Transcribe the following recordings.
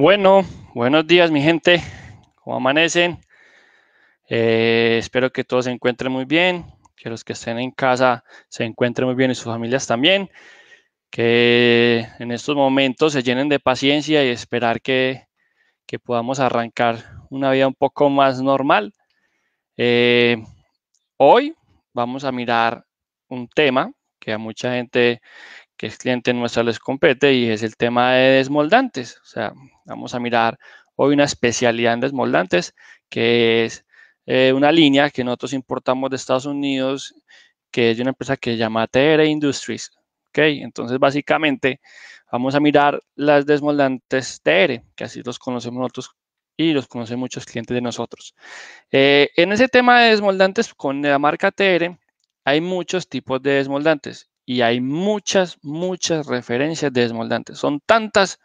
Bueno, buenos días mi gente, ¿cómo amanecen? Eh, espero que todos se encuentren muy bien, que los que estén en casa se encuentren muy bien y sus familias también, que en estos momentos se llenen de paciencia y esperar que, podamos arrancar una vida un poco más normal. Eh, hoy vamos a mirar un tema que a mucha gente que es cliente nuestro les compete y es el tema de desmoldantes. O sea, vamos a mirar hoy una especialidad en desmoldantes que es eh, una línea que nosotros importamos de Estados Unidos que es de una empresa que se llama TR Industries. ¿ok? Entonces, básicamente, vamos a mirar las desmoldantes TR, que así los conocemos nosotros y los conocen muchos clientes de nosotros. Eh, en ese tema de desmoldantes con la marca TR, hay muchos tipos de desmoldantes y hay muchas, muchas referencias de desmoldantes. Son tantas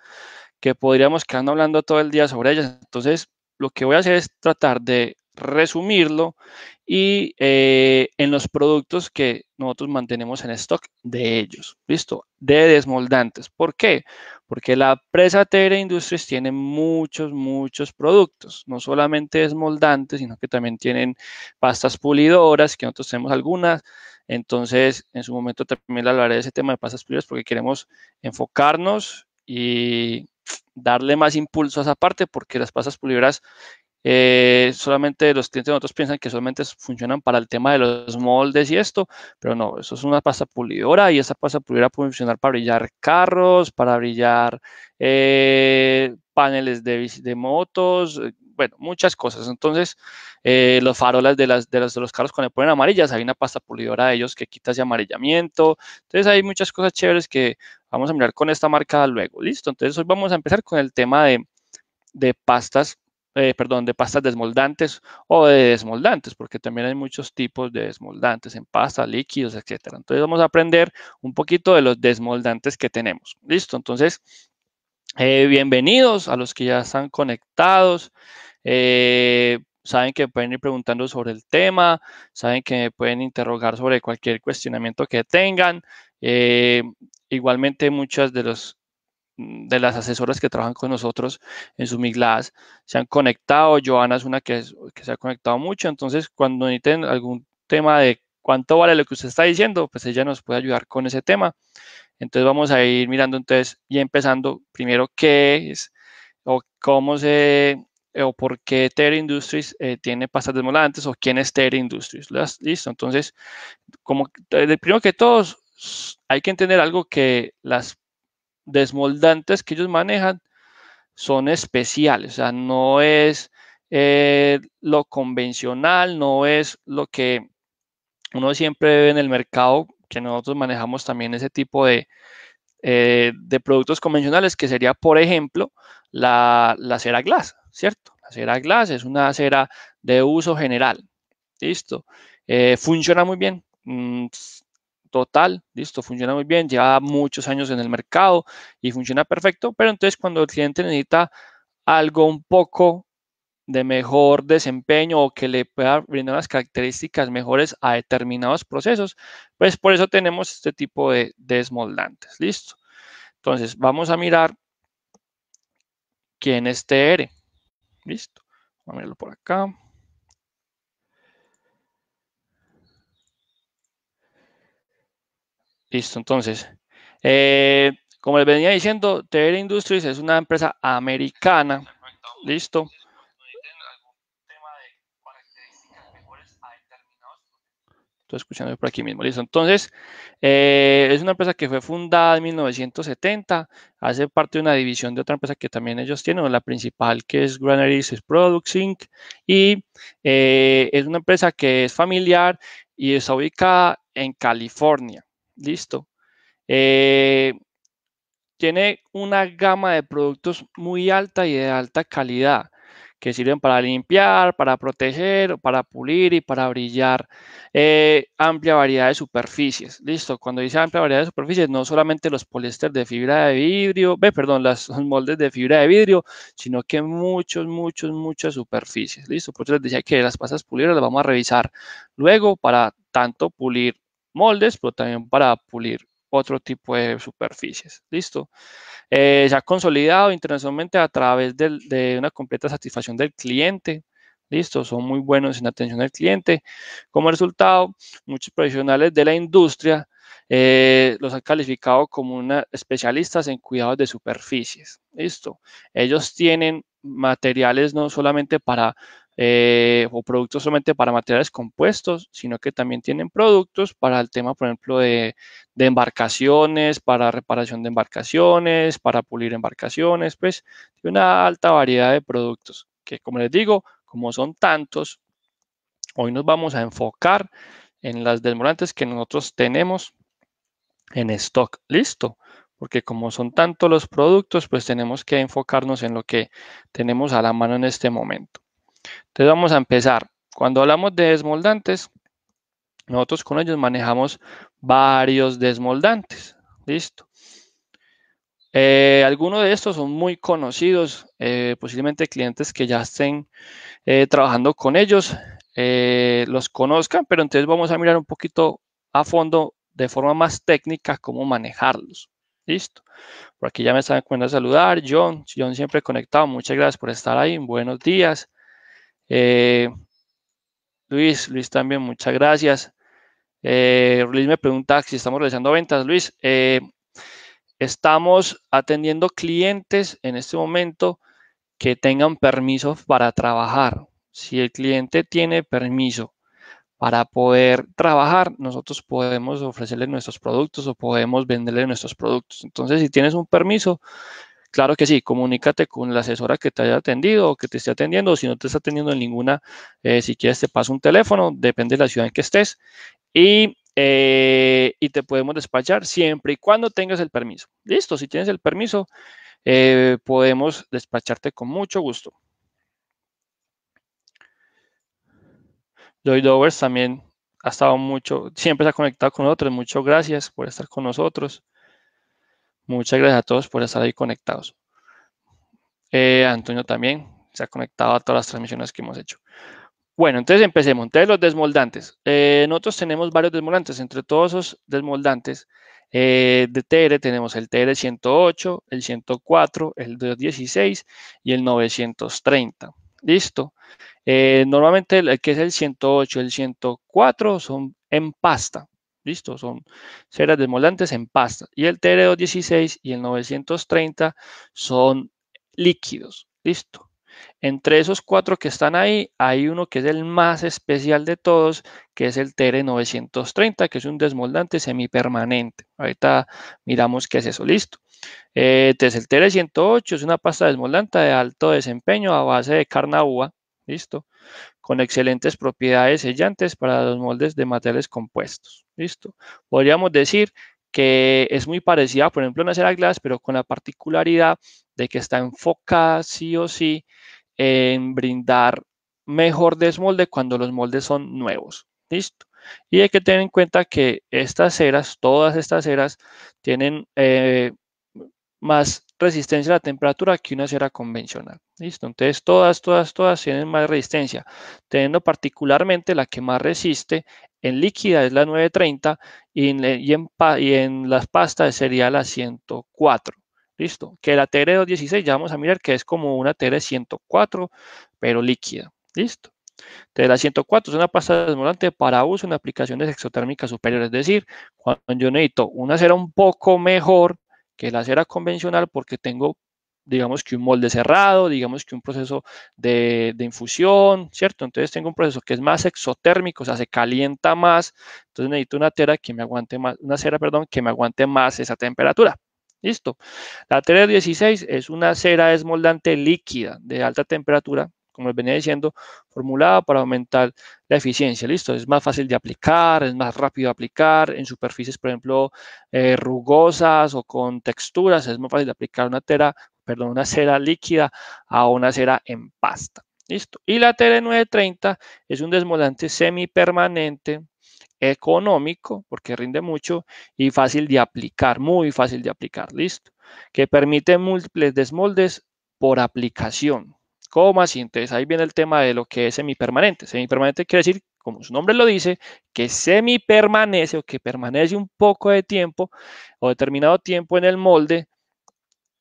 que podríamos quedarnos hablando todo el día sobre ellas. Entonces, lo que voy a hacer es tratar de resumirlo y eh, en los productos que nosotros mantenemos en stock de ellos, ¿listo? De desmoldantes. ¿Por qué? Porque la presa Tere Industries tiene muchos, muchos productos, no solamente desmoldantes, sino que también tienen pastas pulidoras, que nosotros tenemos algunas, entonces, en su momento también hablaré de ese tema de pasas pulidoras porque queremos enfocarnos y darle más impulso a esa parte porque las pasas pulidoras eh, solamente los clientes de nosotros piensan que solamente funcionan para el tema de los moldes y esto, pero no, eso es una pasta pulidora y esa pasta pulidora puede funcionar para brillar carros, para brillar eh, paneles de, de motos, bueno, muchas cosas. Entonces, eh, los farolas de, las, de, los carros cuando le ponen amarillas, hay una pasta pulidora de ellos que quita ese amarillamiento. Entonces, hay muchas cosas chéveres que vamos a mirar con esta marca luego. Listo, entonces hoy vamos a empezar con el tema de, pastas. Eh, perdón, de pastas desmoldantes o de desmoldantes, porque también hay muchos tipos de desmoldantes en pasta, líquidos, etcétera. Entonces vamos a aprender un poquito de los desmoldantes que tenemos. Listo, entonces eh, bienvenidos a los que ya están conectados. Eh, saben que pueden ir preguntando sobre el tema, saben que pueden interrogar sobre cualquier cuestionamiento que tengan. Eh, igualmente, muchas de, los, mm, de las asesoras que trabajan con nosotros en Sumiglas se han conectado. Joana es una que, que se ha conectado mucho. Entonces, cuando necesiten algún tema de cuánto vale lo que usted está diciendo, pues ella nos puede ayudar con ese tema. Entonces vamos a ir mirando entonces y empezando primero qué es o cómo se o por qué ter Industries eh, tiene pastas desmoldantes o quién es Terry Industries. Listo, entonces, como eh, primero que todos, hay que entender algo que las desmoldantes que ellos manejan son especiales, o sea, no es eh, lo convencional, no es lo que uno siempre ve en el mercado que nosotros manejamos también ese tipo eh, de, productos convencionales, que sería, por ejemplo, la, la cera glass, ¿cierto? La cera glass es una cera de uso general, ¿listo? Eh, funciona muy bien, mm, total, listo, funciona muy bien, lleva muchos años en el mercado y funciona perfecto, pero entonces cuando el cliente necesita algo un poco de mejor desempeño o que le pueda brindar unas características mejores a determinados procesos, pues por eso tenemos este tipo de desmoldantes. Listo. Entonces, vamos a mirar quién es TR. Listo. Vamos a mirarlo por acá. Listo, entonces, eh, como les venía diciendo, TR Industries es una empresa americana. Listo. escuchando por aquí mismo. Listo. Entonces, eh, es una empresa que fue fundada en 1970, hace parte de una división de otra empresa que también ellos tienen, la principal que es Granaries Products Inc. Y eh, es una empresa que es familiar y está ubicada en California. Listo. Eh, tiene una gama de productos muy alta y de alta calidad que sirven para limpiar, para proteger, para pulir y para brillar eh, amplia variedad de superficies. Listo, cuando dice amplia variedad de superficies, no solamente los poliéster de fibra de vidrio, perdón, los moldes de fibra de vidrio, sino que muchos, muchos, muchas superficies. Listo, por eso les decía que las pasas pulidas las vamos a revisar luego para tanto pulir moldes, pero también para pulir otro tipo de superficies. Listo. se eh, ha consolidado internacionalmente a través de una completa satisfacción del cliente. Listo, son muy buenos en atención al cliente. Como resultado, muchos profesionales de la industria eh, los han calificado como una, especialistas en cuidados de superficies. Listo, ellos tienen materiales no solamente para eh, o productos solamente para materiales compuestos, sino que también tienen productos para el tema, por ejemplo, de, embarcaciones, para reparación de embarcaciones, para pulir embarcaciones, pues una alta variedad de productos que, como les digo, como son tantos, hoy nos vamos a enfocar en las desmolantes que nosotros tenemos en stock. Listo porque como son tantos los productos, pues tenemos que enfocarnos en lo que tenemos a la mano en este momento. Entonces vamos a empezar. Cuando hablamos de desmoldantes, nosotros con ellos manejamos varios desmoldantes. Listo. Eh, algunos de estos son muy conocidos, eh, posiblemente clientes que ya estén eh, trabajando con ellos, los conozcan, pero entonces vamos a mirar un poquito a fondo de forma más técnica cómo manejarlos. Listo. Por aquí ya me están cuenta saludar. John, John siempre conectado. Muchas gracias por estar ahí. Buenos días. Eh, Luis, Luis también, muchas gracias. Eh, Luis me pregunta si estamos realizando ventas. Luis, eh, estamos atendiendo clientes en este momento que tengan permiso para trabajar. Si el cliente tiene permiso para poder trabajar, nosotros podemos ofrecerle nuestros productos o podemos venderle nuestros productos. Entonces, si tienes un permiso, Claro que sí, comunícate con la asesora que te haya atendido o que te esté atendiendo, o si no te está atendiendo en ninguna, eh, si quieres te paso un teléfono, depende de la ciudad en que estés, eh, y, te podemos despachar siempre y cuando tengas el permiso. Listo, si tienes el permiso, eh, podemos despacharte con mucho gusto. Lloyd Dovers también ha estado mucho, siempre se ha conectado con nosotros. Muchas gracias por estar con nosotros. Muchas gracias a todos por estar ahí conectados. Eh, Antonio también se ha conectado a todas las transmisiones que hemos hecho. Bueno, entonces empecemos. Entonces, los desmoldantes. Eh, nosotros tenemos varios desmoldantes. Entre todos esos desmoldantes eh, de TR tenemos el TR108, el 104, el 216 y el 930. Listo. normalmente el que es el 108 el 104 son en pasta. Listo, son ceras desmoldantes en pasta. Y el TR216 y el 930 son líquidos. Listo. Entre esos cuatro que están ahí, hay uno que es el más especial de todos, que es el TR930, que es un desmoldante semipermanente. Ahorita miramos qué es eso, listo. este eh, es el TR108, es una pasta desmoldante de alto desempeño a base de carne listo con excelentes propiedades sellantes para los moldes de materiales compuestos. ¿Listo? Podríamos decir que es muy parecida, por ejemplo, a una cera glass, pero con la particularidad de que está enfocada sí o sí en brindar mejor desmolde cuando los moldes son nuevos. ¿Listo? Y hay que tener en cuenta que estas ceras, todas estas ceras, tienen eh, más resistencia a la temperatura que una cera convencional. ¿Listo? Entonces todas, todas, todas tienen más resistencia, teniendo particularmente la que más resiste en líquida es la 930 y en, las pastas sería la 104. ¿Listo? Que la TR216 ya vamos a mirar que es como una TR104, pero líquida. ¿Listo? Entonces, la 104 es una pasta desmolante para uso en aplicaciones exotérmicas superiores, es decir, cuando yo necesito una cera un poco mejor que la cera convencional porque tengo, digamos que un molde cerrado, digamos que un proceso de, infusión, ¿cierto? Entonces tengo un proceso que es más exotérmico, o sea, se calienta más, entonces necesito una que me aguante más, una cera, perdón, que me aguante más esa temperatura. Listo. La 16 es una cera desmoldante líquida de alta temperatura como les venía diciendo, formulada para aumentar la eficiencia. Listo, es más fácil de aplicar, es más rápido de aplicar en superficies, por ejemplo, eh, rugosas o con texturas. Es más fácil de aplicar una perdón, una cera líquida a una cera en pasta. Listo. Y la tele 930 es un desmoldante semipermanente económico porque rinde mucho y fácil de aplicar, muy fácil de aplicar, listo, que permite múltiples desmoldes por aplicación, comas, y entonces ahí viene el tema de lo que es semipermanente. Semipermanente quiere decir, como su nombre lo dice, que semipermanece o que permanece un poco de tiempo o determinado tiempo en el molde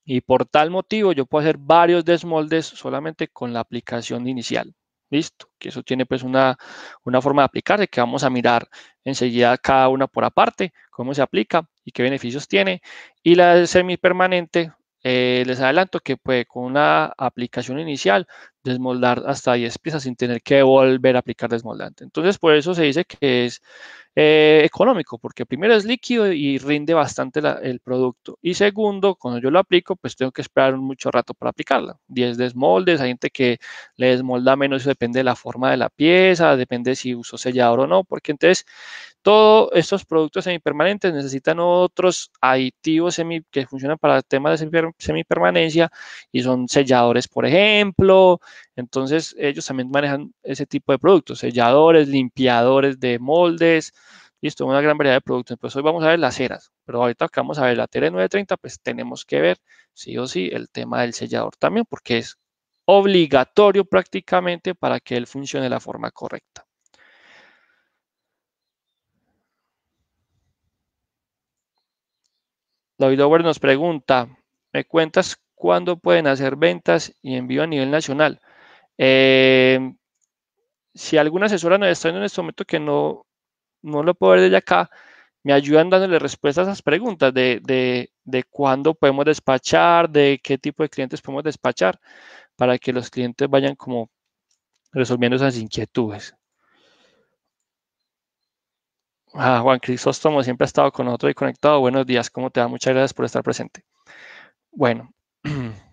y por tal motivo yo puedo hacer varios desmoldes solamente con la aplicación inicial. Listo, que eso tiene pues una, una forma de aplicarse que vamos a mirar enseguida cada una por aparte, cómo se aplica y qué beneficios tiene. Y la semipermanente eh, les adelanto que puede con una aplicación inicial desmoldar hasta 10 piezas sin tener que volver a aplicar desmoldante. Entonces, por eso se dice que es eh, económico, porque primero es líquido y rinde bastante el producto. Y segundo, cuando yo lo aplico, pues tengo que esperar mucho rato para aplicarla. 10 desmoldes, hay gente que le desmolda menos, eso depende de la forma de la pieza, depende si uso sellador o no, porque entonces todos estos productos semipermanentes necesitan otros aditivos que funcionan para temas de semipermanencia y son selladores, por ejemplo, entonces, ellos también manejan ese tipo de productos, selladores, limpiadores de moldes, listo, una gran variedad de productos. Entonces, hoy vamos a ver las ceras, pero ahorita que vamos a ver la TR930, pues tenemos que ver sí o sí el tema del sellador también, porque es obligatorio prácticamente para que él funcione de la forma correcta. David Over nos pregunta, ¿me cuentas cuándo pueden hacer ventas y envío a nivel nacional. Eh, si alguna asesora nos está en este momento que no, no lo puedo ver desde acá, me ayudan dándole respuesta a esas preguntas de, cuándo podemos despachar, de qué tipo de clientes podemos despachar, para que los clientes vayan como resolviendo esas inquietudes. Ah, Juan Crisóstomo siempre ha estado con nosotros y conectado. Buenos días, ¿cómo te va? Muchas gracias por estar presente. Bueno,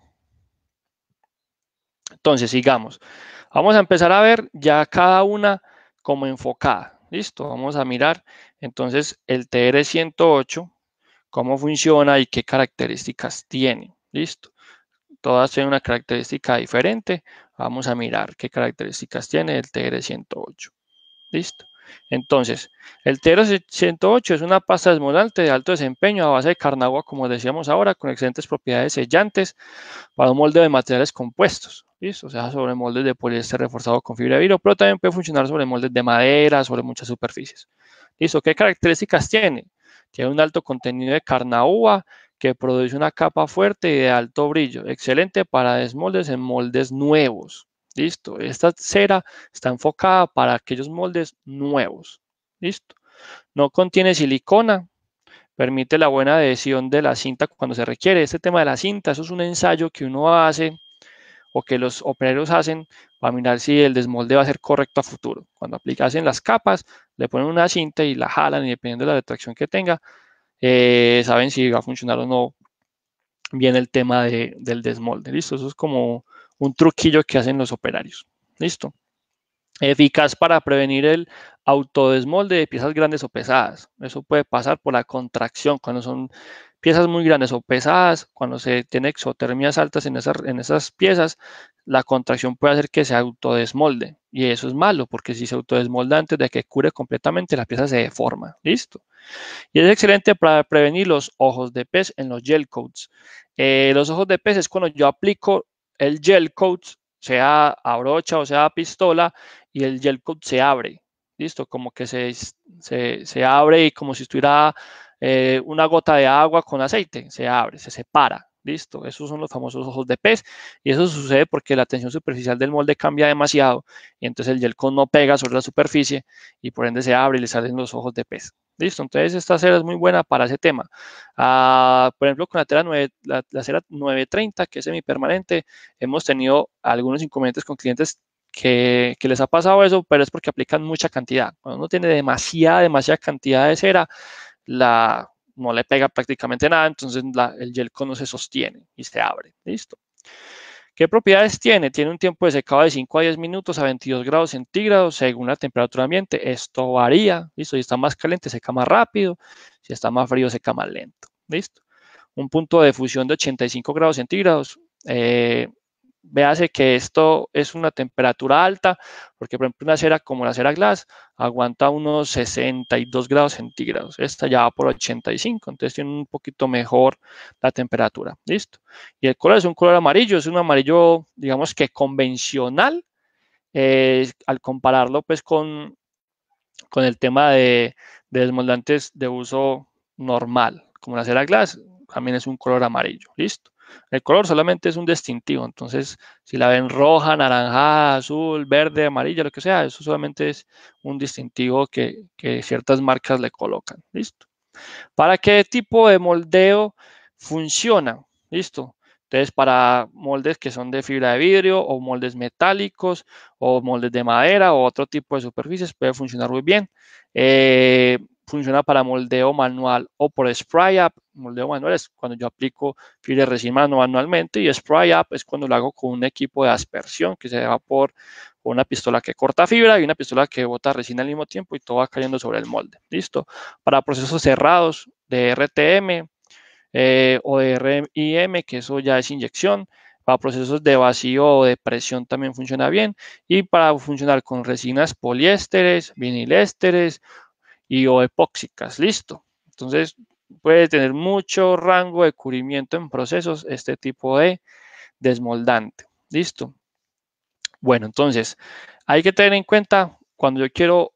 Entonces, sigamos. Vamos a empezar a ver ya cada una como enfocada. Listo, vamos a mirar entonces el TR108, cómo funciona y qué características tiene. Listo, todas tienen una característica diferente. Vamos a mirar qué características tiene el TR108. Listo. Entonces, el Tero 108 es una pasta desmoldante de alto desempeño a base de carnagua, como decíamos ahora, con excelentes propiedades sellantes para un molde de materiales compuestos, ¿listo? o sea, sobre moldes de poliéster reforzado con fibra de vidrio, pero también puede funcionar sobre moldes de madera, sobre muchas superficies. ¿Listo? ¿Qué características tiene? Tiene un alto contenido de carnagua que produce una capa fuerte y de alto brillo, excelente para desmoldes en moldes nuevos. Listo. Esta cera está enfocada para aquellos moldes nuevos. Listo. No contiene silicona. Permite la buena adhesión de la cinta cuando se requiere. Este tema de la cinta, eso es un ensayo que uno hace o que los operarios hacen para mirar si el desmolde va a ser correcto a futuro. Cuando aplicasen las capas, le ponen una cinta y la jalan y dependiendo de la retracción que tenga, eh, saben si va a funcionar o no bien el tema del desmolde. Listo, eso es como un truquillo que hacen los operarios. Listo. Eficaz para prevenir el autodesmolde de piezas grandes o pesadas. Eso puede pasar por la contracción cuando son piezas muy grandes o pesadas, cuando se tiene exotermias altas en esas, en esas piezas, la contracción puede hacer que se autodesmolde. Y eso es malo, porque si se autodesmolda antes de que cure completamente, la pieza se deforma. Listo. Y es excelente para prevenir los ojos de pez en los gel coats. Eh, los ojos de pez es cuando yo aplico el gel coat sea brocha o sea pistola y el gel coat se abre, listo, como que se, se, abre y como si estuviera eh, una gota de agua con aceite, se abre, se separa, listo, esos son los famosos ojos de pez y eso sucede porque la tensión superficial del molde cambia demasiado y entonces el gel coat no pega sobre la superficie y por ende se abre y le salen los ojos de pez. Listo, entonces esta cera es muy buena para ese tema. Ah, por ejemplo, con la, 9, cera 930, que es semipermanente, hemos tenido algunos inconvenientes con clientes que, les ha pasado eso, pero es porque aplican mucha cantidad. Cuando uno tiene demasiada, demasiada cantidad de cera, la, no le pega prácticamente nada, entonces el gel no se sostiene y se abre. Listo. ¿Qué propiedades tiene? Tiene un tiempo de secado de 5 a 10 minutos a 22 grados centígrados según la temperatura ambiente. Esto varía, ¿listo? Si está más caliente, seca más rápido. Si está más frío, seca más lento, ¿listo? Un punto de fusión de 85 grados centígrados. Eh, véase que esto es una temperatura alta, porque por ejemplo una cera como la cera glass aguanta unos 62 grados centígrados, esta ya va por 85, entonces tiene un poquito mejor la temperatura, listo. Y el color es un color amarillo, es un amarillo digamos que convencional, eh, al compararlo pues con, con el tema de, de desmoldantes de uso normal, como la cera glass, también es un color amarillo, listo. El color solamente es un distintivo, entonces si la ven roja, naranja, azul, verde, amarilla, lo que sea, eso solamente es un distintivo que, ciertas marcas le colocan. ¿Listo? ¿Para qué tipo de moldeo funciona? ¿Listo? Entonces, para moldes que son de fibra de vidrio o moldes metálicos o moldes de madera o otro tipo de superficies puede funcionar muy bien. Eh, funciona para moldeo manual o por spray up. Moldeo manual es cuando yo aplico fibra de resina manualmente y spray up es cuando lo hago con un equipo de aspersión que se va por una pistola que corta fibra y una pistola que bota resina al mismo tiempo y todo va cayendo sobre el molde. Listo. Para procesos cerrados de RTM eh, o de RIM, que eso ya es inyección. Para procesos de vacío o de presión también funciona bien. Y para funcionar con resinas poliésteres, vinilésteres y o epóxicas. Listo. Entonces puede tener mucho rango de cubrimiento en procesos este tipo de desmoldante. Listo. Bueno, entonces hay que tener en cuenta cuando yo quiero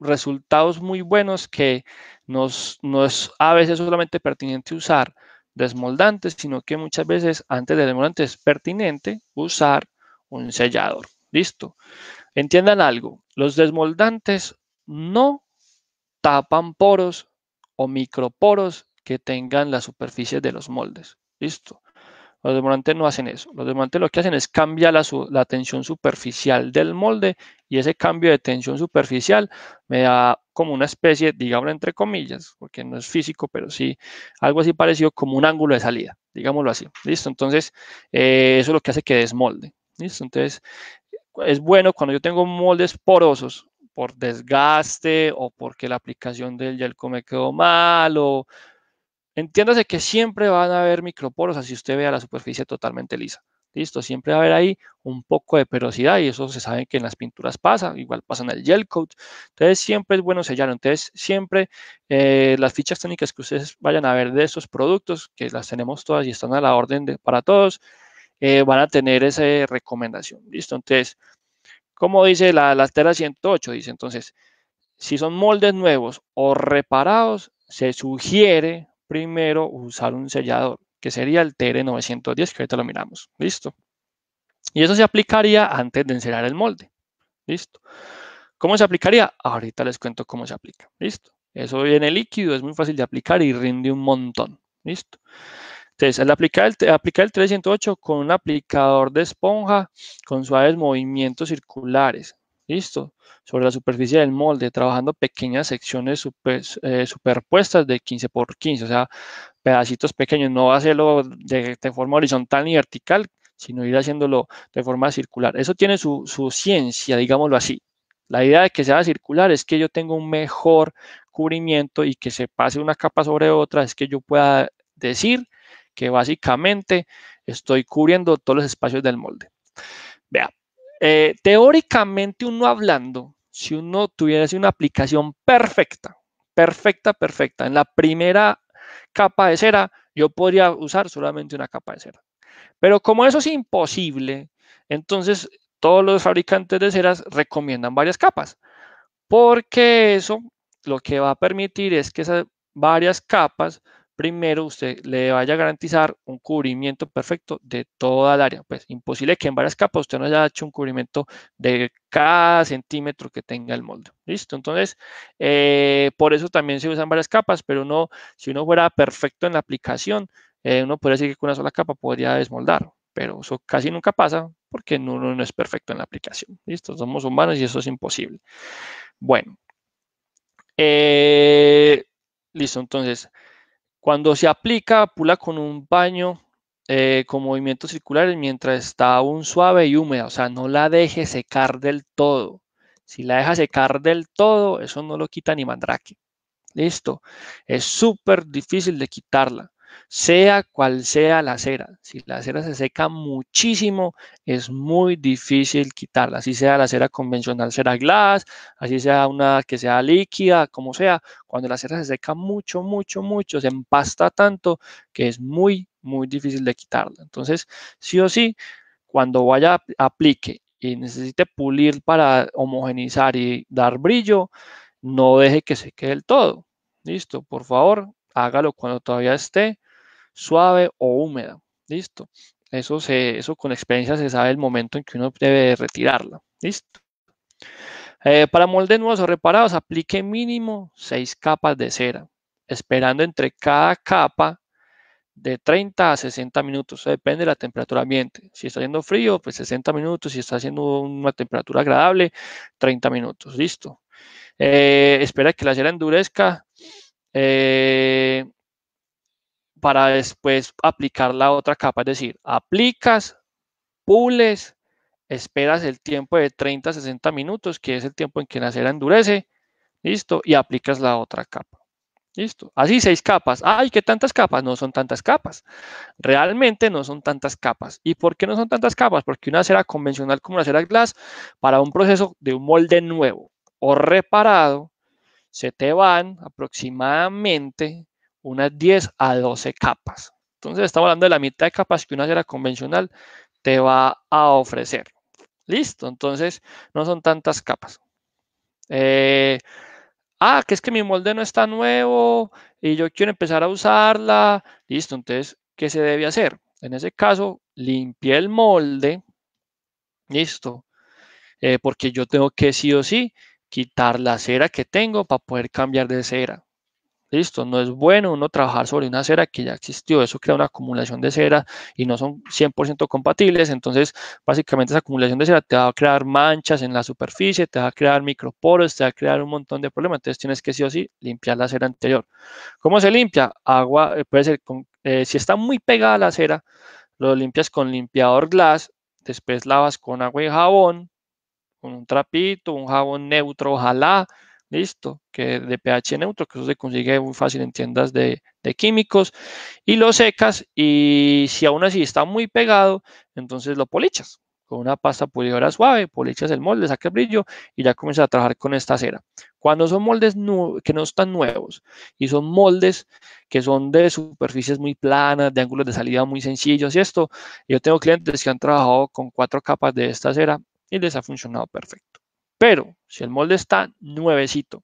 resultados muy buenos que no es a veces solamente pertinente usar desmoldantes, sino que muchas veces antes de desmoldante es pertinente usar un sellador. Listo. Entiendan algo, los desmoldantes no tapan poros o microporos que tengan las superficies de los moldes. Listo. Los demolantes no hacen eso. Los desmoldantes lo que hacen es cambiar la, tensión superficial del molde y ese cambio de tensión superficial me da como una especie, digamos entre comillas, porque no es físico, pero sí algo así parecido como un ángulo de salida, digámoslo así. Listo, entonces eh, eso es lo que hace que desmolde. Listo, entonces es bueno cuando yo tengo moldes porosos por desgaste o porque la aplicación del yelco me quedó mal entiéndase que siempre van a haber microporos así usted vea la superficie totalmente lisa. Listo, siempre va a haber ahí un poco de perosidad y eso se sabe que en las pinturas pasa, igual pasa en el gel coat. Entonces siempre es bueno sellar. Entonces siempre eh, las fichas técnicas que ustedes vayan a ver de esos productos, que las tenemos todas y están a la orden de, para todos, eh, van a tener esa recomendación. Listo, entonces como dice la, la 108, dice entonces, si son moldes nuevos o reparados, se sugiere primero usar un sellador, que sería el TR910, que ahorita lo miramos. Listo. Y eso se aplicaría antes de encerrar el molde. Listo. ¿Cómo se aplicaría? Ahorita les cuento cómo se aplica. Listo. Eso viene líquido, es muy fácil de aplicar y rinde un montón. Listo. Entonces, al aplicar el, aplicar el 308 con un aplicador de esponja, con suaves movimientos circulares, ¿listo? Sobre la superficie del molde, trabajando pequeñas secciones eh, superpuestas de 15 por 15, o sea, pedacitos pequeños. No hacerlo de, forma horizontal ni vertical, sino ir haciéndolo de forma circular. Eso tiene su ciencia, digámoslo así. La idea de que sea circular es que yo tenga un mejor cubrimiento y que se pase una capa sobre otra, es que yo pueda decir que básicamente estoy cubriendo todos los espacios del molde. Vea, eh, teóricamente uno hablando, si uno tuviese una aplicación perfecta, perfecta, perfecta, en la primera capa de cera, yo podría usar solamente una capa de cera. Pero como eso es imposible, entonces todos los fabricantes de ceras recomiendan varias capas, porque eso lo que va a permitir es que esas varias capas primero usted le vaya a garantizar un cubrimiento perfecto de toda el área. Pues imposible que en varias capas usted no haya hecho un cubrimiento de cada centímetro que tenga el molde. ¿Listo? Entonces, eh, por eso también se usan varias capas, pero uno, si uno fuera perfecto en la aplicación, eh, uno podría decir que con una sola capa podría desmoldar, pero eso casi nunca pasa porque uno no es perfecto en la aplicación. ¿Listo? Somos humanos y eso es imposible. Bueno. Eh, listo, entonces... Cuando se aplica, pula con un baño eh, con movimientos circulares mientras está aún suave y húmeda. O sea, no la deje secar del todo. Si la deja secar del todo, eso no lo quita ni mandrake. Listo. Es súper difícil de quitarla sea cual sea la cera. Si la cera se seca muchísimo, es muy difícil quitarla. Así sea la cera convencional, cera glass, así sea una que sea líquida, como sea. Cuando la cera se seca mucho, mucho, mucho, se empasta tanto que es muy, muy difícil de quitarla. Entonces, sí o sí, cuando vaya, aplique y necesite pulir para homogenizar y dar brillo, no deje que seque del todo. Listo, por favor, hágalo cuando todavía esté suave o húmeda. Listo. Eso, se, eso con experiencia se sabe el momento en que uno debe retirarla. Listo. Eh, para moldes nuevos o reparados, aplique mínimo 6 capas de cera, esperando entre cada capa de 30 a 60 minutos. depende de la temperatura ambiente. Si está haciendo frío, pues 60 minutos. Si está haciendo una temperatura agradable, 30 minutos. Listo. Eh, espera que la cera endurezca eh, para después aplicar la otra capa, es decir, aplicas, pules, esperas el tiempo de 30 a 60 minutos, que es el tiempo en que la cera endurece, listo, y aplicas la otra capa. Listo. Así seis capas. ¡Ay, qué tantas capas! No son tantas capas. Realmente no son tantas capas. ¿Y por qué no son tantas capas? Porque una cera convencional como una cera glass, para un proceso de un molde nuevo o reparado, se te van aproximadamente unas 10 a 12 capas. Entonces estamos hablando de la mitad de capas que una cera convencional te va a ofrecer. Listo, entonces no son tantas capas. Eh, ah, que es que mi molde no está nuevo y yo quiero empezar a usarla. Listo, entonces, ¿qué se debe hacer? En ese caso, limpié el molde. Listo. Eh, porque yo tengo que sí o sí quitar la cera que tengo para poder cambiar de cera. Listo, no es bueno uno trabajar sobre una cera que ya existió, eso crea una acumulación de cera y no son 100% compatibles, entonces básicamente esa acumulación de cera te va a crear manchas en la superficie, te va a crear microporos, te va a crear un montón de problemas, entonces tienes que sí o sí limpiar la cera anterior. ¿Cómo se limpia? Agua, eh, puede ser, eh, si está muy pegada la cera, lo limpias con limpiador glass, después lavas con agua y jabón, con un trapito, un jabón neutro, ojalá, listo, que de pH neutro, que eso se consigue muy fácil en tiendas de, químicos, y lo secas y si aún así está muy pegado, entonces lo polichas con una pasta pulidora suave, polichas el molde, saca el brillo y ya comienza a trabajar con esta cera. Cuando son moldes que no están nuevos y son moldes que son de superficies muy planas, de ángulos de salida muy sencillos y esto, yo tengo clientes que han trabajado con cuatro capas de esta cera y les ha funcionado perfecto. Pero si el molde está nuevecito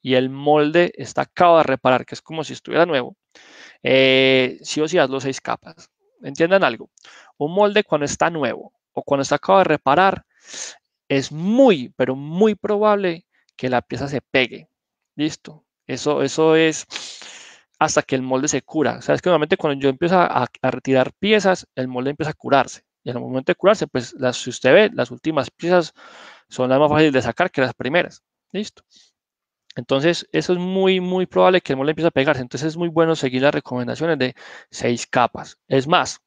y el molde está acabado de reparar, que es como si estuviera nuevo, si eh, sí o sí hazlo los seis capas. ¿Entienden algo, un molde cuando está nuevo o cuando está acabado de reparar, es muy, pero muy probable que la pieza se pegue. Listo. Eso, eso es hasta que el molde se cura. sabes que normalmente cuando yo empiezo a retirar piezas, el molde empieza a curarse. Y en momento de curarse, pues si usted ve, las últimas piezas son las más fáciles de sacar que las primeras. Listo. Entonces, eso es muy, muy probable que el molde empiece a pegarse. Entonces, es muy bueno seguir las recomendaciones de seis capas. Es más,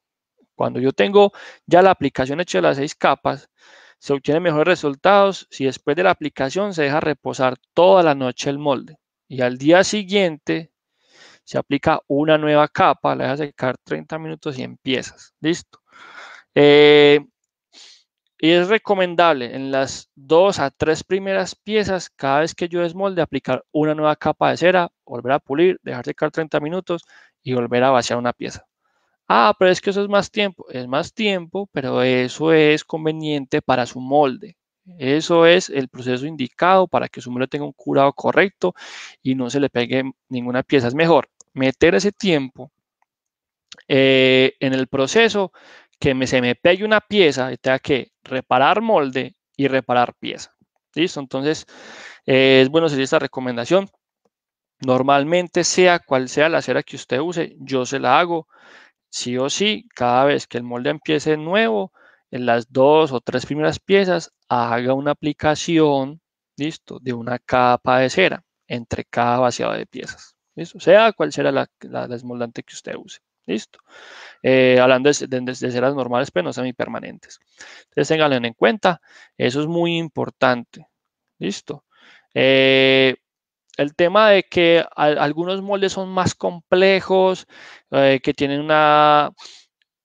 cuando yo tengo ya la aplicación hecha de las seis capas, se obtienen mejores resultados si después de la aplicación se deja reposar toda la noche el molde. Y al día siguiente se aplica una nueva capa, la deja secar 30 minutos y empiezas. Listo. Eh, y es recomendable en las dos a tres primeras piezas, cada vez que yo desmolde, aplicar una nueva capa de cera, volver a pulir, dejar secar 30 minutos y volver a vaciar una pieza. Ah, pero es que eso es más tiempo. Es más tiempo, pero eso es conveniente para su molde. Eso es el proceso indicado para que su molde tenga un curado correcto y no se le pegue ninguna pieza. Es mejor meter ese tiempo eh, en el proceso que me, se me pegue una pieza y tenga que reparar molde y reparar pieza. ¿Listo? Entonces, eh, es bueno sería esta recomendación. Normalmente, sea cual sea la cera que usted use, yo se la hago sí o sí, cada vez que el molde empiece nuevo, en las dos o tres primeras piezas, haga una aplicación, listo, de una capa de cera entre cada vaciado de piezas. ¿Listo? Sea cual sea la, la desmoldante que usted use. ¿Listo? Eh, hablando de, de, normales, pero pues, no semipermanentes. Entonces, tenganlo en cuenta. Eso es muy importante. ¿Listo? Eh, el tema de que algunos moldes son más complejos, eh, que tienen una,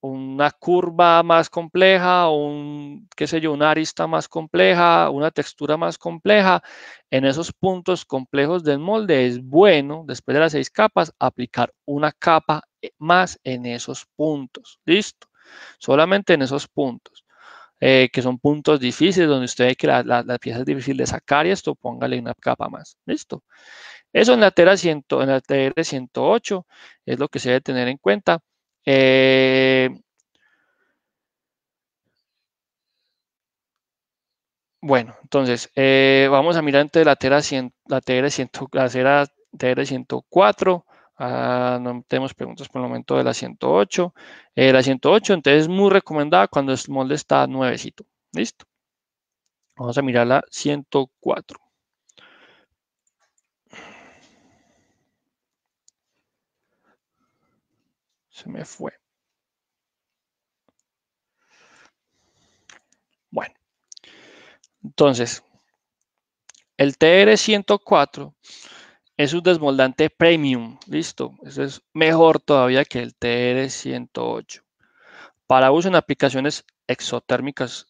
una curva más compleja, un, qué sé yo, una arista más compleja, una textura más compleja, en esos puntos complejos del molde es bueno, después de las seis capas, aplicar una capa eh, más en esos puntos. Listo. Solamente en esos puntos. Eh, que son puntos difíciles donde usted ve que la, pieza es difícil de sacar y esto póngale una capa más. Listo. Eso en la en la TR 108 es lo que se debe tener en cuenta. Eh, bueno, entonces vamos a mirar entre la tr 100, la, tr la 104 Ah, no tenemos preguntas por el momento de la 108. Eh, la 108, entonces, es muy recomendada cuando el molde está nuevecito. Listo. Vamos a mirar la 104. Se me fue. Bueno. Entonces, el TR 104 es un desmoldante premium, listo. Eso es mejor todavía que el TR108. Para uso en aplicaciones exotérmicas,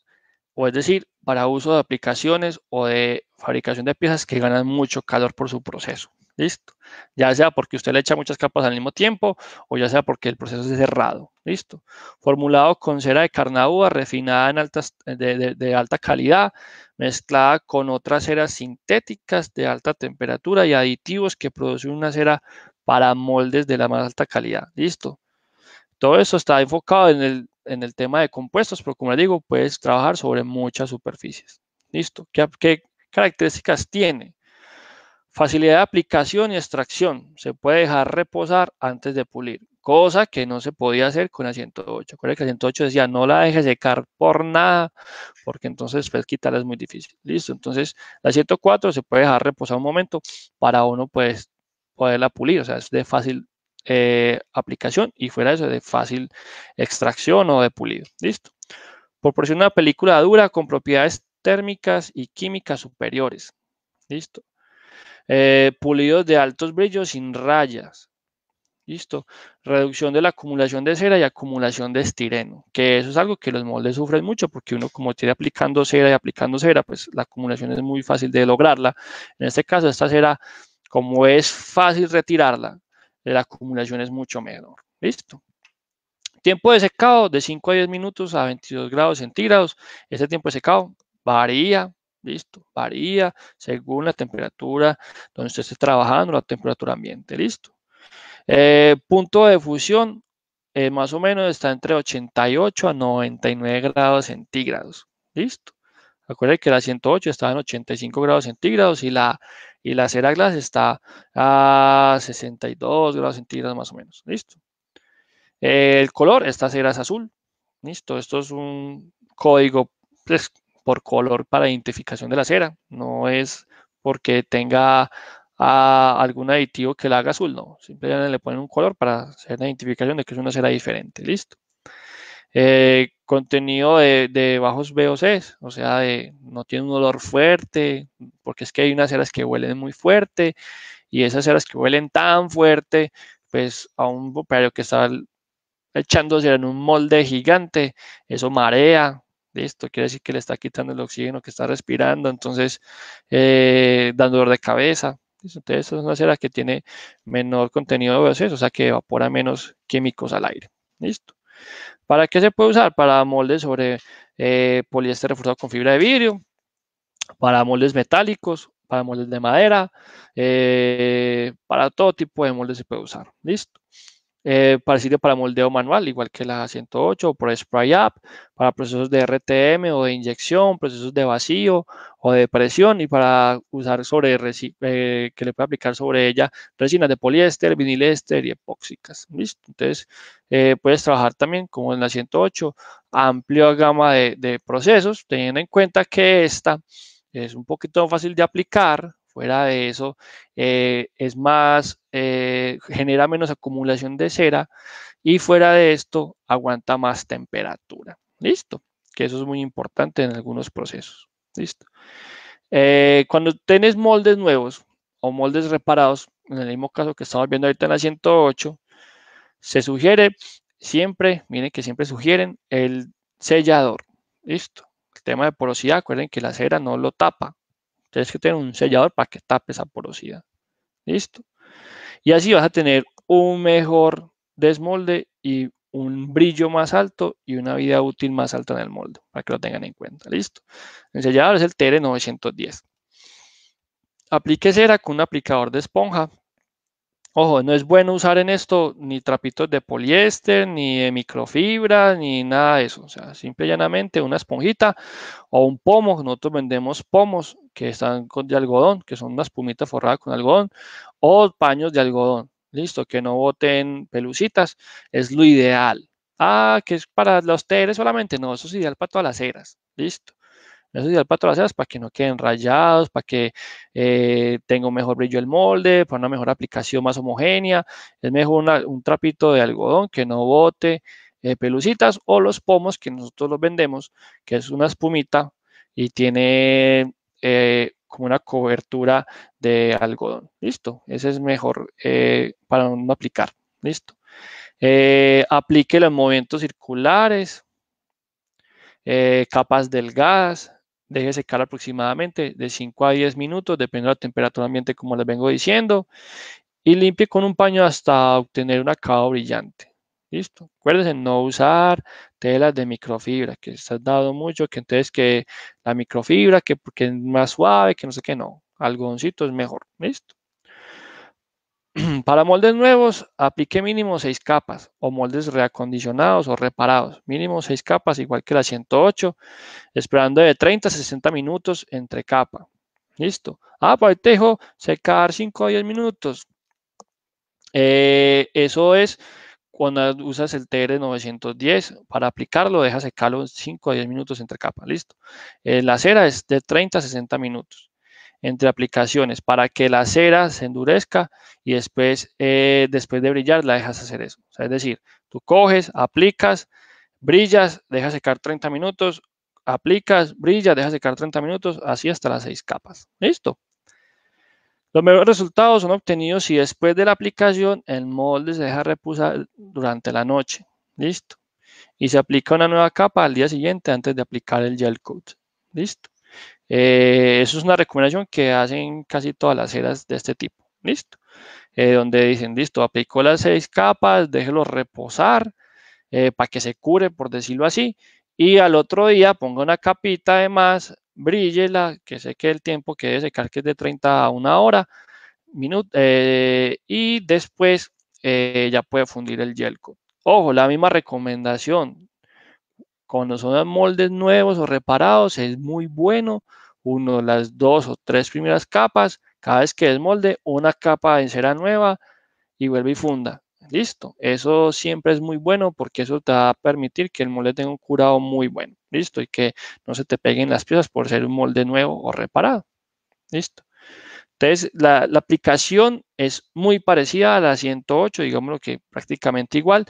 o es decir, para uso de aplicaciones o de fabricación de piezas que ganan mucho calor por su proceso. Listo. Ya sea porque usted le echa muchas capas al mismo tiempo o ya sea porque el proceso es cerrado. Listo. Formulado con cera de carnauba refinada en altas, de, alta calidad, mezclada con otras ceras sintéticas de alta temperatura y aditivos que producen una cera para moldes de la más alta calidad. Listo. Todo eso está enfocado en el, tema de compuestos, pero como le digo, puedes trabajar sobre muchas superficies. Listo. qué características tiene? Facilidad de aplicación y extracción. Se puede dejar reposar antes de pulir, cosa que no se podía hacer con la 108. Recuerda que la 108 decía no la deje secar por nada, porque entonces pues, quitarla es muy difícil. Listo, entonces la 104 se puede dejar reposar un momento para uno pues, poderla pulir, o sea, es de fácil eh, aplicación y fuera de eso de fácil extracción o de pulido. Listo. Proporciona una película dura con propiedades térmicas y químicas superiores. Listo. Eh, pulidos de altos brillos sin rayas. Listo. Reducción de la acumulación de cera y acumulación de estireno, que eso es algo que los moldes sufren mucho porque uno como tiene aplicando cera y aplicando cera, pues la acumulación es muy fácil de lograrla. En este caso, esta cera, como es fácil retirarla, la acumulación es mucho menor. Listo. Tiempo de secado de 5 a 10 minutos a 22 grados centígrados. Este tiempo de secado varía Listo, varía según la temperatura donde usted esté trabajando, la temperatura ambiente. Listo. Eh, punto de fusión, eh, más o menos está entre 88 a 99 grados centígrados. Listo. Acuérdense que la 108 estaba en 85 grados centígrados y la, y la cera glas está a 62 grados centígrados más o menos. Listo. El color, esta cera es azul. Listo. Esto es un código pues, por color para identificación de la cera, no es porque tenga ah, algún aditivo que la haga azul, no, simplemente le ponen un color para hacer la identificación de que es una cera diferente, listo. Eh, contenido de, bajos VOCs, o sea, no tiene un olor fuerte, porque es que hay unas ceras que huelen muy fuerte y esas ceras que huelen tan fuerte, pues a un operario que está echándose en un molde gigante, eso marea, Listo, quiere decir que le está quitando el oxígeno que está respirando, entonces eh, dando dolor de cabeza. Entonces, es una cera que tiene menor contenido de eso, o sea que evapora menos químicos al aire. Listo. ¿Para qué se puede usar? Para moldes sobre eh, poliéster reforzado con fibra de vidrio, para moldes metálicos, para moldes de madera, eh, para todo tipo de moldes se puede usar. Listo. Eh, para, sirve para moldeo manual, igual que la 108, o por spray up, para procesos de RTM o de inyección, procesos de vacío o de presión, y para usar sobre, eh, que le puede aplicar sobre ella resinas de poliéster, vinilester y epóxicas. ¿Listo? Entonces, eh, puedes trabajar también, como en la 108, amplia gama de, de procesos, teniendo en cuenta que esta es un poquito fácil de aplicar, Fuera de eso, eh, es más, eh, genera menos acumulación de cera y fuera de esto, aguanta más temperatura. Listo, que eso es muy importante en algunos procesos. Listo. Eh, cuando tienes moldes nuevos o moldes reparados, en el mismo caso que estamos viendo ahorita en la 108, se sugiere siempre, miren que siempre sugieren el sellador. Listo. El tema de porosidad, acuerden que la cera no lo tapa, Tienes que tener un sellador para que tape esa porosidad. Listo. Y así vas a tener un mejor desmolde y un brillo más alto y una vida útil más alta en el molde, para que lo tengan en cuenta. Listo. El sellador es el TR910. Aplique cera con un aplicador de esponja Ojo, no es bueno usar en esto ni trapitos de poliéster, ni de microfibra, ni nada de eso. O sea, simple y llanamente una esponjita o un pomo. Nosotros vendemos pomos que están de algodón, que son unas pumitas forradas con algodón, o paños de algodón. Listo, que no boten pelucitas, es lo ideal. Ah, que es para los teres solamente. No, eso es ideal para todas las ceras, Listo. Eso es ideal para todas para que no queden rayados, para que eh, tenga un mejor brillo el molde, para una mejor aplicación más homogénea. Es mejor un trapito de algodón que no bote eh, pelucitas o los pomos que nosotros los vendemos, que es una espumita y tiene eh, como una cobertura de algodón. Listo, ese es mejor para no aplicar. Listo. aplique los movimientos circulares, capas delgadas, deje secar aproximadamente de 5 a 10 minutos, dependiendo de la temperatura ambiente, como les vengo diciendo, y limpie con un paño hasta obtener un acabado brillante. Listo. Acuérdense no usar telas de microfibra, que se ha dado mucho, que entonces que la microfibra, que porque es más suave, que no sé qué, no. Algodoncito es mejor. Listo. Para moldes nuevos, aplique mínimo 6 capas o moldes reacondicionados o reparados. Mínimo 6 capas, igual que la 108, esperando de 30 a 60 minutos entre capa. Listo. Ah, para el tejo, secar 5 a 10 minutos. Eh, eso es cuando usas el TR910 para aplicarlo, deja secarlo 5 a 10 minutos entre capas. Listo. Eh, la cera es de 30 a 60 minutos entre aplicaciones para que la cera se endurezca y después, eh, después de brillar la dejas hacer eso. es decir, tú coges, aplicas, brillas, dejas secar 30 minutos, aplicas, brillas, dejas secar 30 minutos, así hasta las seis capas. ¿Listo? Los mejores resultados son obtenidos si después de la aplicación el molde se deja reposar durante la noche. ¿Listo? Y se aplica una nueva capa al día siguiente antes de aplicar el gel coat. ¿Listo? Eh, eso es una recomendación que hacen casi todas las ceras de este tipo. Listo. Eh, donde dicen, listo, aplicó las seis capas, déjelo reposar eh, para que se cure, por decirlo así, y al otro día ponga una capita de más, bríllela, que sé que el tiempo que debe secar que es de 30 a una hora, minuto, y después ya puede fundir el yelco. Ojo, la misma recomendación cuando son moldes nuevos o reparados es muy bueno, uno, las dos o tres primeras capas, cada vez que desmolde, una capa de cera nueva y vuelve y funda. Listo, eso siempre es muy bueno porque eso te va a permitir que el molde tenga un curado muy bueno. Listo, y que no se te peguen las piezas por ser un molde nuevo o reparado. Listo. Entonces, la, aplicación es muy parecida a la 108, digamos que prácticamente igual.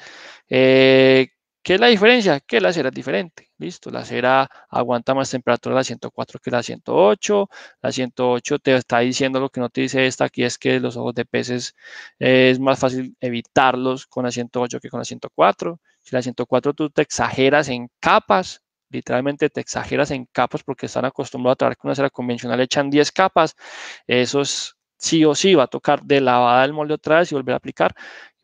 Eh, ¿Qué es la diferencia? Que la cera es diferente. Listo, la cera aguanta más temperatura la 104 que la 108. La 108 te está diciendo lo que no te dice esta, aquí es que los ojos de peces eh, es más fácil evitarlos con la 108 que con la 104. Si la 104 tú te exageras en capas, literalmente te exageras en capas porque están acostumbrados a trabajar con una cera convencional, echan 10 capas. Eso es sí o sí, va a tocar de lavada el molde otra vez y volver a aplicar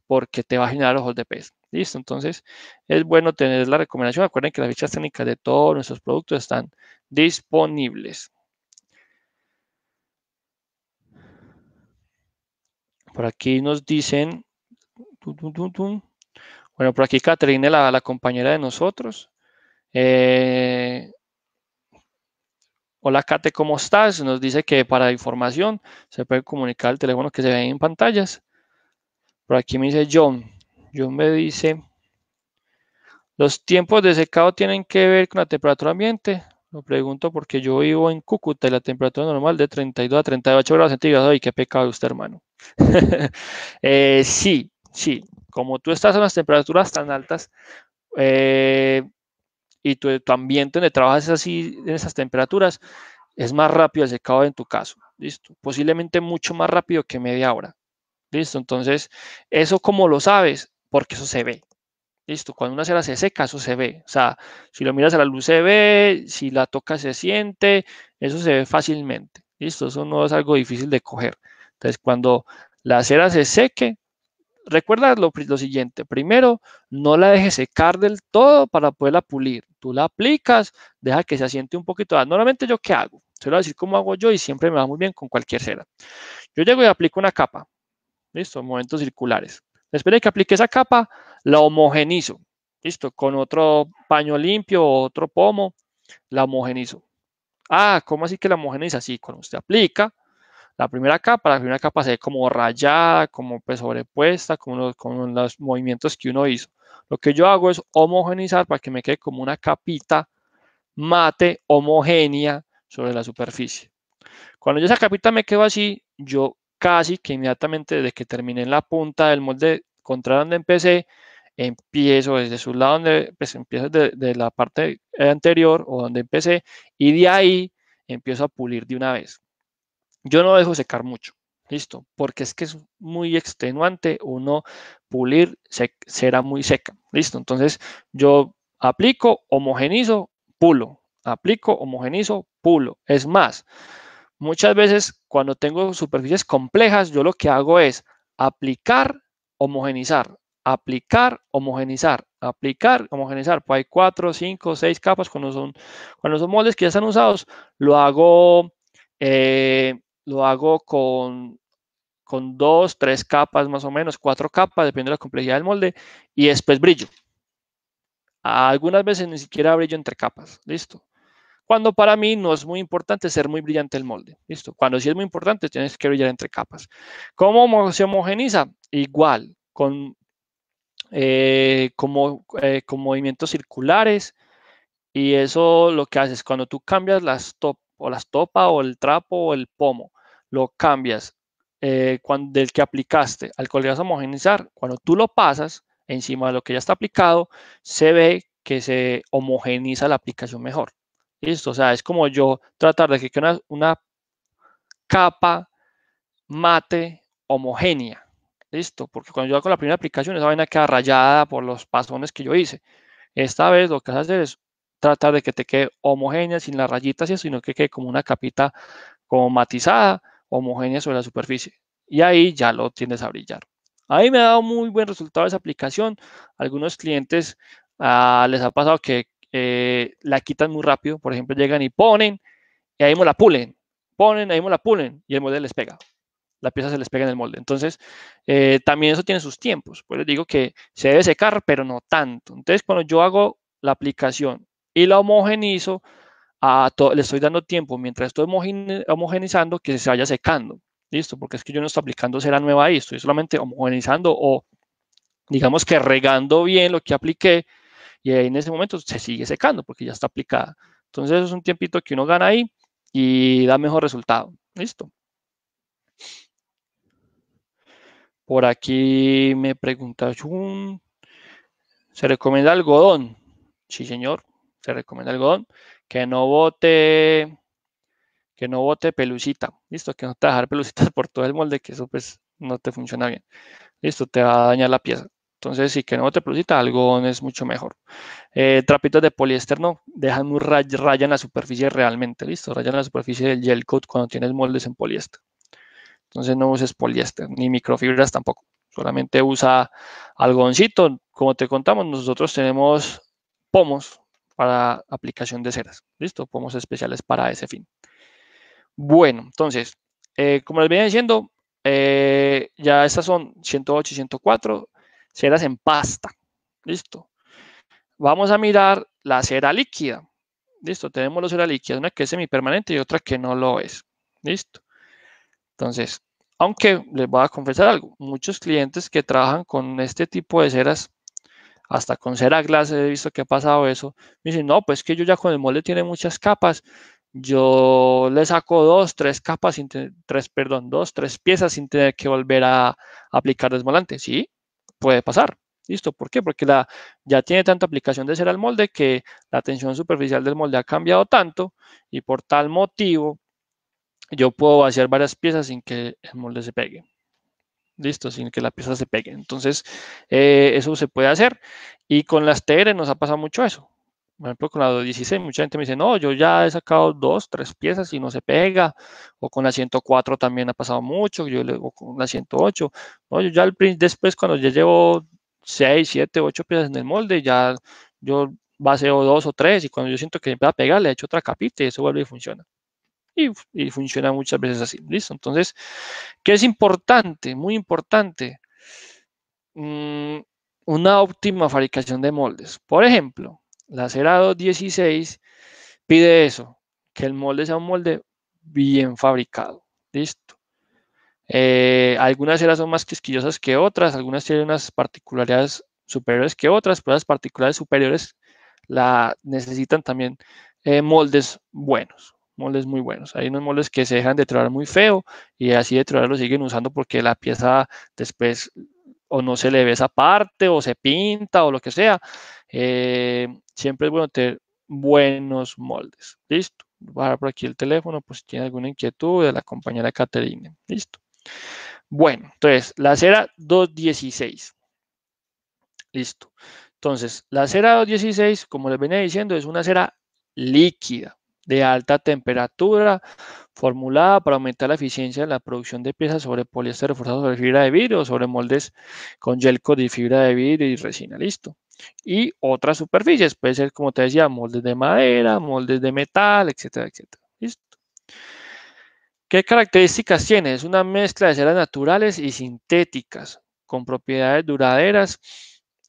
porque te va a generar ojos de peces. Listo, entonces es bueno tener la recomendación. Acuerden que las fichas técnicas de todos nuestros productos están disponibles. Por aquí nos dicen, bueno, por aquí Caterine, la, compañera de nosotros. Eh, hola Kate ¿cómo estás? Nos dice que para información se puede comunicar el teléfono que se ve en pantallas. Por aquí me dice John, yo me dice, los tiempos de secado tienen que ver con la temperatura ambiente. Lo pregunto porque yo vivo en Cúcuta y la temperatura normal de 32 a 38 grados centígrados. Ay, qué pecado usted, hermano. Eh, sí, sí. Como tú estás en las temperaturas tan altas eh, y tu, ambiente donde trabajas así en esas temperaturas, es más rápido el secado en tu caso. Listo. Posiblemente mucho más rápido que media hora. Listo. Entonces, eso como lo sabes, porque eso se ve. Listo, cuando una cera se seca, eso se ve. O sea, si lo miras a la luz se ve, si la tocas se siente, eso se ve fácilmente. Listo, eso no es algo difícil de coger. Entonces, cuando la cera se seque, recuerda lo, lo, siguiente. Primero, no la dejes secar del todo para poderla pulir. Tú la aplicas, deja que se asiente un poquito. Ah, normalmente yo qué hago? Se lo voy a decir cómo hago yo y siempre me va muy bien con cualquier cera. Yo llego y aplico una capa. Listo, momentos circulares. Después de que aplique esa capa, la homogenizo. Listo, con otro paño limpio, o otro pomo, la homogenizo. Ah, ¿cómo así que la homogeniza? Sí, cuando usted aplica la primera capa, la primera capa se ve como rayada, como pues sobrepuesta, con los, los movimientos que uno hizo. Lo que yo hago es homogenizar para que me quede como una capita mate homogénea sobre la superficie. Cuando yo esa capita me quedo así, yo casi que inmediatamente desde que terminé en la punta del molde contra donde empecé, empiezo desde su lado, donde, pues, empiezo desde de la parte anterior o donde empecé, y de ahí empiezo a pulir de una vez. Yo no dejo secar mucho, listo, porque es que es muy extenuante uno pulir, será muy seca, listo. Entonces yo aplico, homogenizo, pulo, aplico, homogenizo, pulo. Es más, Muchas veces cuando tengo superficies complejas, yo lo que hago es aplicar, homogenizar, aplicar, homogenizar, aplicar, homogenizar. Pues hay cuatro, cinco, seis capas cuando son, cuando son moldes que ya están usados. Lo hago, eh, lo hago con, con dos, tres capas más o menos, cuatro capas, depende de la complejidad del molde, y después brillo. Algunas veces ni siquiera brillo entre capas. Listo. Cuando para mí no es muy importante ser muy brillante el molde. ¿Listo? Cuando sí es muy importante, tienes que brillar entre capas. ¿Cómo se homogeniza? Igual, con, eh, como, eh, con movimientos circulares. Y eso lo que haces cuando tú cambias las top, o las topa o el trapo o el pomo, lo cambias eh, del que aplicaste al cual le a homogenizar, cuando tú lo pasas encima de lo que ya está aplicado, se ve que se homogeniza la aplicación mejor. Listo, o sea, es como yo tratar de que quede una capa mate homogénea. Listo, porque cuando yo hago la primera aplicación, esa vaina queda rayada por los pasones que yo hice. Esta vez lo que vas a hacer es tratar de que te quede homogénea, sin las rayitas y sino que quede como una capita como matizada, homogénea sobre la superficie. Y ahí ya lo tienes a brillar. ahí me ha dado muy buen resultado esa aplicación. algunos clientes ah, les ha pasado que eh, la quitan muy rápido. Por ejemplo, llegan y ponen, y ahí la pulen, ponen, ahí mismo la pulen, y el molde les pega. La pieza se les pega en el molde. Entonces, eh, también eso tiene sus tiempos. Pues les digo que se debe secar, pero no tanto. Entonces, cuando yo hago la aplicación y la homogenizo, le estoy dando tiempo mientras estoy homogenizando que se vaya secando. ¿Listo? Porque es que yo no estoy aplicando cera nueva ahí, estoy solamente homogenizando o digamos que regando bien lo que apliqué y en ese momento se sigue secando porque ya está aplicada. Entonces es un tiempito que uno gana ahí y da mejor resultado. Listo. Por aquí me pregunta ¿se recomienda algodón? Sí, señor, se recomienda algodón. Que no bote, que no bote pelucita. Listo, que no te dejar pelucitas por todo el molde, que eso pues no te funciona bien. Listo, te va a dañar la pieza. Entonces, si queremos producita algodón es mucho mejor. Eh, trapitos de poliéster no, dejan un rayan la superficie realmente, listo, rayan la superficie del gel coat cuando tienes moldes en poliéster. Entonces no uses poliéster, ni microfibras tampoco, solamente usa algoncito. Como te contamos, nosotros tenemos pomos para aplicación de ceras, listo, pomos especiales para ese fin. Bueno, entonces, eh, como les venía diciendo, eh, ya estas son 108 y 104, Ceras en pasta. Listo. Vamos a mirar la cera líquida. Listo, tenemos la cera líquida, una que es semipermanente y otra que no lo es. Listo. Entonces, aunque les voy a confesar algo, muchos clientes que trabajan con este tipo de ceras, hasta con cera glass he visto que ha pasado eso, me dicen, no, pues que yo ya con el molde tiene muchas capas, yo le saco dos, tres capas, tres, perdón, dos, tres piezas sin tener que volver a aplicar desmolante. Sí, puede pasar. ¿Listo? ¿Por qué? Porque la, ya tiene tanta aplicación de cera al molde que la tensión superficial del molde ha cambiado tanto y por tal motivo yo puedo vaciar varias piezas sin que el molde se pegue. Listo, sin que la pieza se pegue. Entonces, eh, eso se puede hacer. Y con las TR nos ha pasado mucho eso por ejemplo, con la 216, mucha gente me dice, no, yo ya he sacado dos, tres piezas y no se pega, o con la 104 también ha pasado mucho, yo le, o con la 108, no, yo ya el después cuando ya llevo 6, 7, 8 piezas en el molde, ya yo baseo dos o tres y cuando yo siento que me va a pegar, le he hecho otra capita y eso vuelve y funciona. Y, funciona muchas veces así, ¿listo? Entonces, ¿qué es importante? Muy importante. Mm, una óptima fabricación de moldes. Por ejemplo, la 16 pide eso, que el molde sea un molde bien fabricado. Listo. Eh, algunas ceras son más quisquillosas que otras, algunas tienen unas particularidades superiores que otras, pero las particularidades superiores la necesitan también eh, moldes buenos, moldes muy buenos. Hay unos moldes que se dejan de deteriorar muy feo y así de detrás lo siguen usando porque la pieza después o no se le ve esa parte, o se pinta, o lo que sea. Eh, siempre es bueno tener buenos moldes. Listo. Voy a por aquí el teléfono por si tiene alguna inquietud de la compañera Caterine. Listo. Bueno, entonces, la cera 216. Listo. Entonces, la cera 216, como les venía diciendo, es una cera líquida de alta temperatura, formulada para aumentar la eficiencia de la producción de piezas sobre poliéster reforzado sobre fibra de vidrio sobre moldes con yelco de fibra de vidrio y resina, listo. Y otras superficies, puede ser como te decía, moldes de madera, moldes de metal, etcétera, etcétera, listo. ¿Qué características tiene? Es una mezcla de ceras naturales y sintéticas, con propiedades duraderas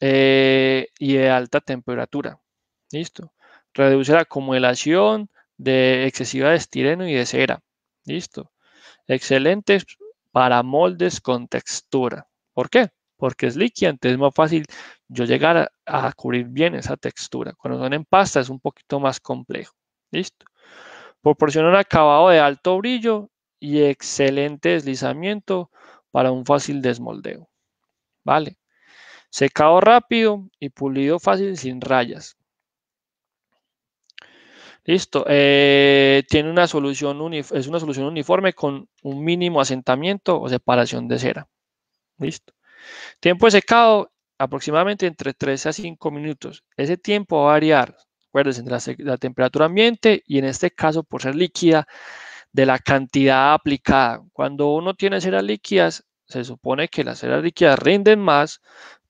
eh, y de alta temperatura. Listo. Reduce la acumulación de excesiva de estireno y de cera. Listo. Excelentes para moldes con textura. ¿Por qué? Porque es líquida, entonces es más fácil yo llegar a, cubrir bien esa textura. Cuando son en pasta es un poquito más complejo. Listo. un acabado de alto brillo y excelente deslizamiento para un fácil desmoldeo. Vale. Secado rápido y pulido fácil sin rayas. Listo. Eh, tiene una solución es una solución uniforme con un mínimo asentamiento o separación de cera. Listo. Tiempo de secado aproximadamente entre 3 a 5 minutos. Ese tiempo va a variar, acuérdense, entre la, la temperatura ambiente y en este caso por ser líquida de la cantidad aplicada. Cuando uno tiene ceras líquidas, se supone que las ceras líquidas rinden más,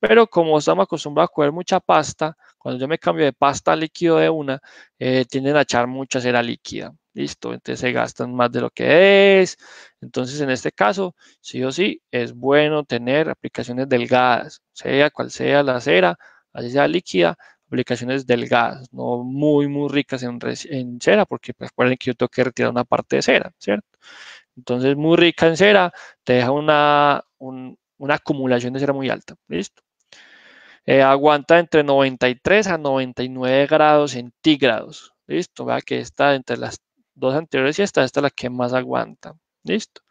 pero como estamos acostumbrados a comer mucha pasta, cuando yo me cambio de pasta a líquido de una, eh, tienden a echar mucha cera líquida. Listo, entonces se gastan más de lo que es. Entonces, en este caso, sí o sí, es bueno tener aplicaciones delgadas, sea cual sea la cera, así sea líquida, aplicaciones delgadas, no muy, muy ricas en, cera, porque pues, recuerden que yo tengo que retirar una parte de cera, ¿cierto? Entonces, muy rica en cera, te deja una, una acumulación de cera muy alta, ¿listo? Eh, aguanta entre 93 a 99 grados centígrados. Listo, vea que esta entre las dos anteriores y esta, esta es la que más aguanta. Listo.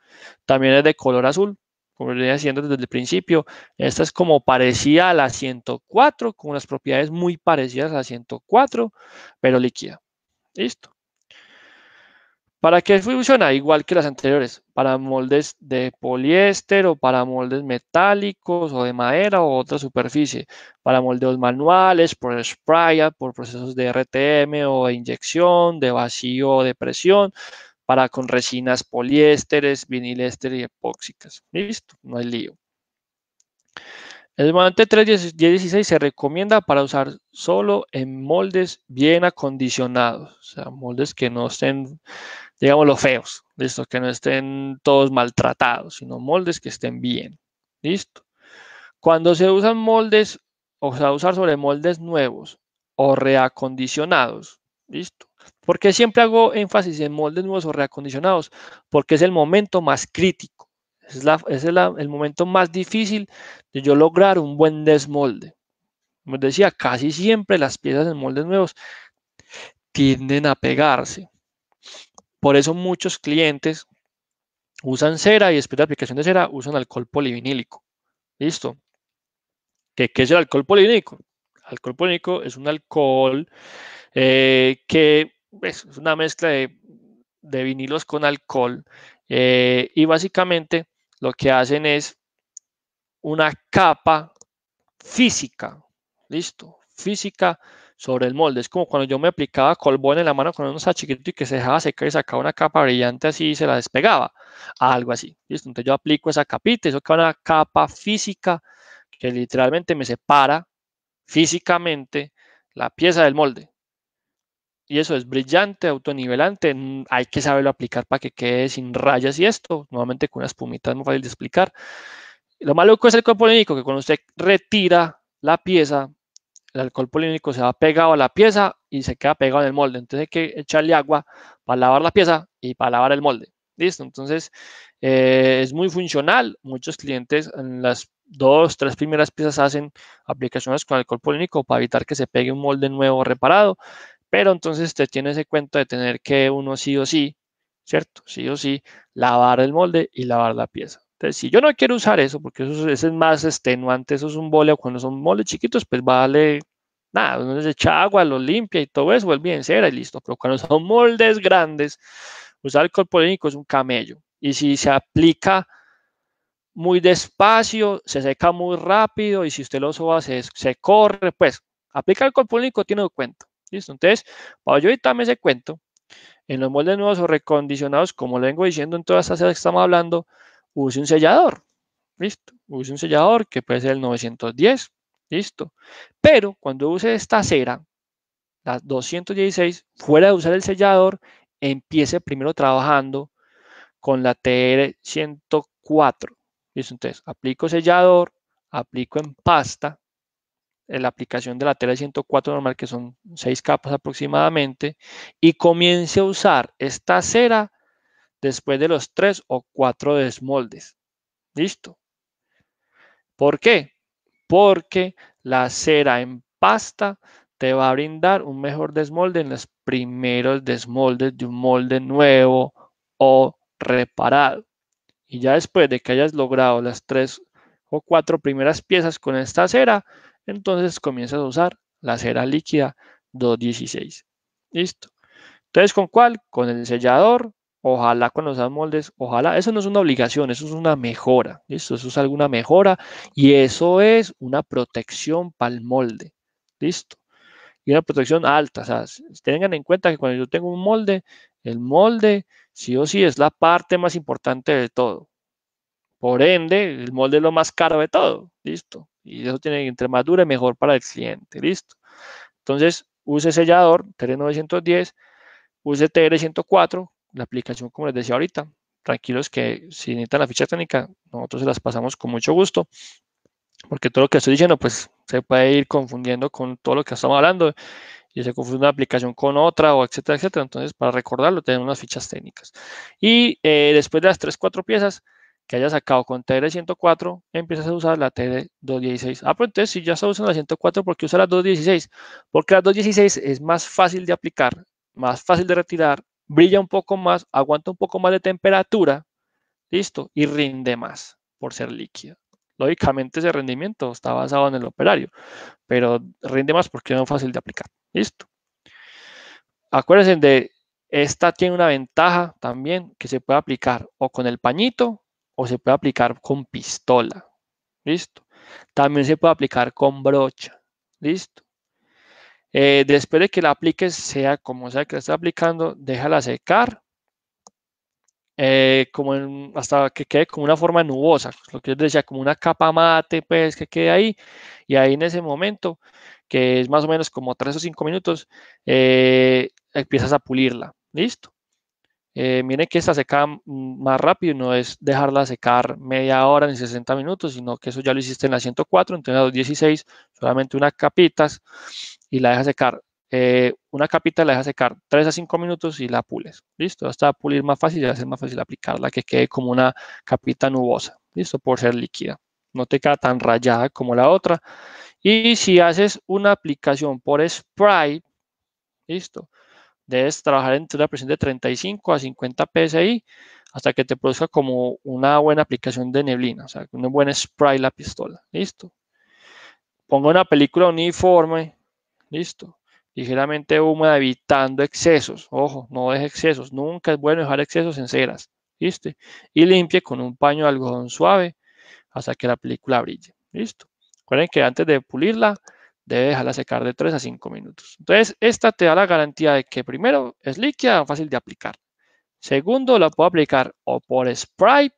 También es de color azul, como venía haciendo desde el principio. Esta es como parecida a la 104, con unas propiedades muy parecidas a la 104, pero líquida. Listo. ¿Para qué funciona? Igual que las anteriores, para moldes de poliéster o para moldes metálicos o de madera o otra superficie, para moldeos manuales, por spray, por procesos de RTM o de inyección, de vacío o de presión, para con resinas poliésteres, vinilester y epóxicas. Listo, no hay lío. El manante 316 se recomienda para usar solo en moldes bien acondicionados, o sea, moldes que no estén digamos, los feos, ¿listo? Que no estén todos maltratados, sino moldes que estén bien, ¿listo? Cuando se usan moldes, o sea, usar sobre moldes nuevos o reacondicionados, ¿listo? ¿Por qué siempre hago énfasis en moldes nuevos o reacondicionados? Porque es el momento más crítico, es, es el momento más difícil de yo lograr un buen desmolde. Como decía, casi siempre las piezas en moldes nuevos tienden a pegarse, por eso muchos clientes usan cera y después de la aplicación de cera usan alcohol polivinílico. ¿Listo? ¿Qué, es el alcohol polivinílico? Alcohol polivinílico es un alcohol eh, que pues, es una mezcla de, vinilos con alcohol eh, y básicamente lo que hacen es una capa física, listo, física sobre el molde. Es como cuando yo me aplicaba colbón en la mano con unos estaba y que se dejaba secar y sacaba una capa brillante así y se la despegaba. Algo así. Entonces yo aplico esa capita, eso sacaba una capa física que literalmente me separa físicamente la pieza del molde. Y eso es brillante, autonivelante. Mm, hay que saberlo aplicar para que quede sin rayas y esto. Nuevamente con una espumita es muy fácil de explicar. Lo malo es el cuerpo que cuando usted retira la pieza, el alcohol polínico se va pegado a la pieza y se queda pegado en el molde. Entonces hay que echarle agua para lavar la pieza y para lavar el molde. Listo, entonces eh, es muy funcional. Muchos clientes en las dos, tres primeras piezas hacen aplicaciones con alcohol polínico para evitar que se pegue un molde nuevo reparado. Pero entonces te tiene ese cuenta de tener que uno sí o sí, ¿cierto? Sí o sí, lavar el molde y lavar la pieza. Entonces, si yo no quiero usar eso, porque eso, es más extenuante, eso es un voleo, cuando son moldes chiquitos, pues vale nada, uno les echa agua, lo limpia y todo eso, vuelve en cera y listo. Pero cuando son moldes grandes, usar alcohol polémico es un camello. Y si se aplica muy despacio, se seca muy rápido y si usted lo soba, se, se corre, pues aplica alcohol polémico, tiene un cuento. Listo, entonces, cuando yo me ese cuento, en los moldes nuevos o recondicionados, como lo vengo diciendo en todas estas que estamos hablando, use un sellador. Listo, use un sellador que puede ser el 910. Listo. Pero cuando use esta cera, la 216, fuera de usar el sellador, empiece primero trabajando con la TR 104. Listo, entonces aplico sellador, aplico en pasta, en la aplicación de la tr 104 normal, que son seis capas aproximadamente, y comience a usar esta cera después de los tres o cuatro desmoldes. ¿Listo? ¿Por qué? Porque la cera en pasta te va a brindar un mejor desmolde en los primeros desmoldes de un molde nuevo o reparado. Y ya después de que hayas logrado las tres o cuatro primeras piezas con esta cera, entonces comienzas a usar la cera líquida 216. Listo. Entonces, ¿con cuál? Con el sellador Ojalá cuando los moldes, ojalá, eso no es una obligación, eso es una mejora, Eso es alguna mejora y eso es una protección para el molde, ¿listo? Y una protección alta, o sea, tengan en cuenta que cuando yo tengo un molde, el molde sí o sí es la parte más importante de todo. Por ende, el molde es lo más caro de todo, ¿listo? Y eso tiene que entre más dure mejor para el cliente, ¿listo? Entonces, use sellador TR910, use TR104, la aplicación, como les decía ahorita, tranquilos que si necesitan la ficha técnica, nosotros se las pasamos con mucho gusto, porque todo lo que estoy diciendo, pues se puede ir confundiendo con todo lo que estamos hablando y se confunde una aplicación con otra o etcétera, etcétera. Entonces, para recordarlo, tenemos unas fichas técnicas. Y eh, después de las 3, 4 piezas que hayas sacado con TR104, empiezas a usar la TR216. Ah, pero pues, entonces si ya está usando la 104, ¿por qué usa la 216? Porque la 216 es más fácil de aplicar, más fácil de retirar, brilla un poco más, aguanta un poco más de temperatura, listo, y rinde más por ser líquido. Lógicamente ese rendimiento está basado en el operario, pero rinde más porque es fácil de aplicar. Listo. Acuérdense de, esta tiene una ventaja también que se puede aplicar o con el pañito o se puede aplicar con pistola. Listo. También se puede aplicar con brocha. Listo. Eh, después de que la apliques, sea como sea que la estés aplicando, déjala secar eh, como en, hasta que quede como una forma nubosa, lo que yo decía, como una capa mate, pues que quede ahí. Y ahí en ese momento, que es más o menos como 3 o 5 minutos, eh, empiezas a pulirla. Listo. Eh, miren que esta seca más rápido, no es dejarla secar media hora ni 60 minutos, sino que eso ya lo hiciste en la 104, entonces en la 16 solamente unas capitas y la dejas secar. Eh, una capita la dejas secar 3 a 5 minutos y la pules. Listo, hasta pulir más fácil y hacer más fácil aplicarla, que quede como una capita nubosa. Listo, por ser líquida. No te queda tan rayada como la otra. Y si haces una aplicación por spray, listo, debes trabajar entre una presión de 35 a 50 psi hasta que te produzca como una buena aplicación de neblina, o sea, un buen spray la pistola. Listo. Pongo una película uniforme Listo. Ligeramente húmeda, evitando excesos. Ojo, no deje excesos. Nunca es bueno dejar excesos en ceras. viste Y limpie con un paño de algodón suave hasta que la película brille. Listo. Recuerden que antes de pulirla, debe dejarla secar de 3 a 5 minutos. Entonces, esta te da la garantía de que primero es líquida, fácil de aplicar. Segundo, la puedo aplicar o por spray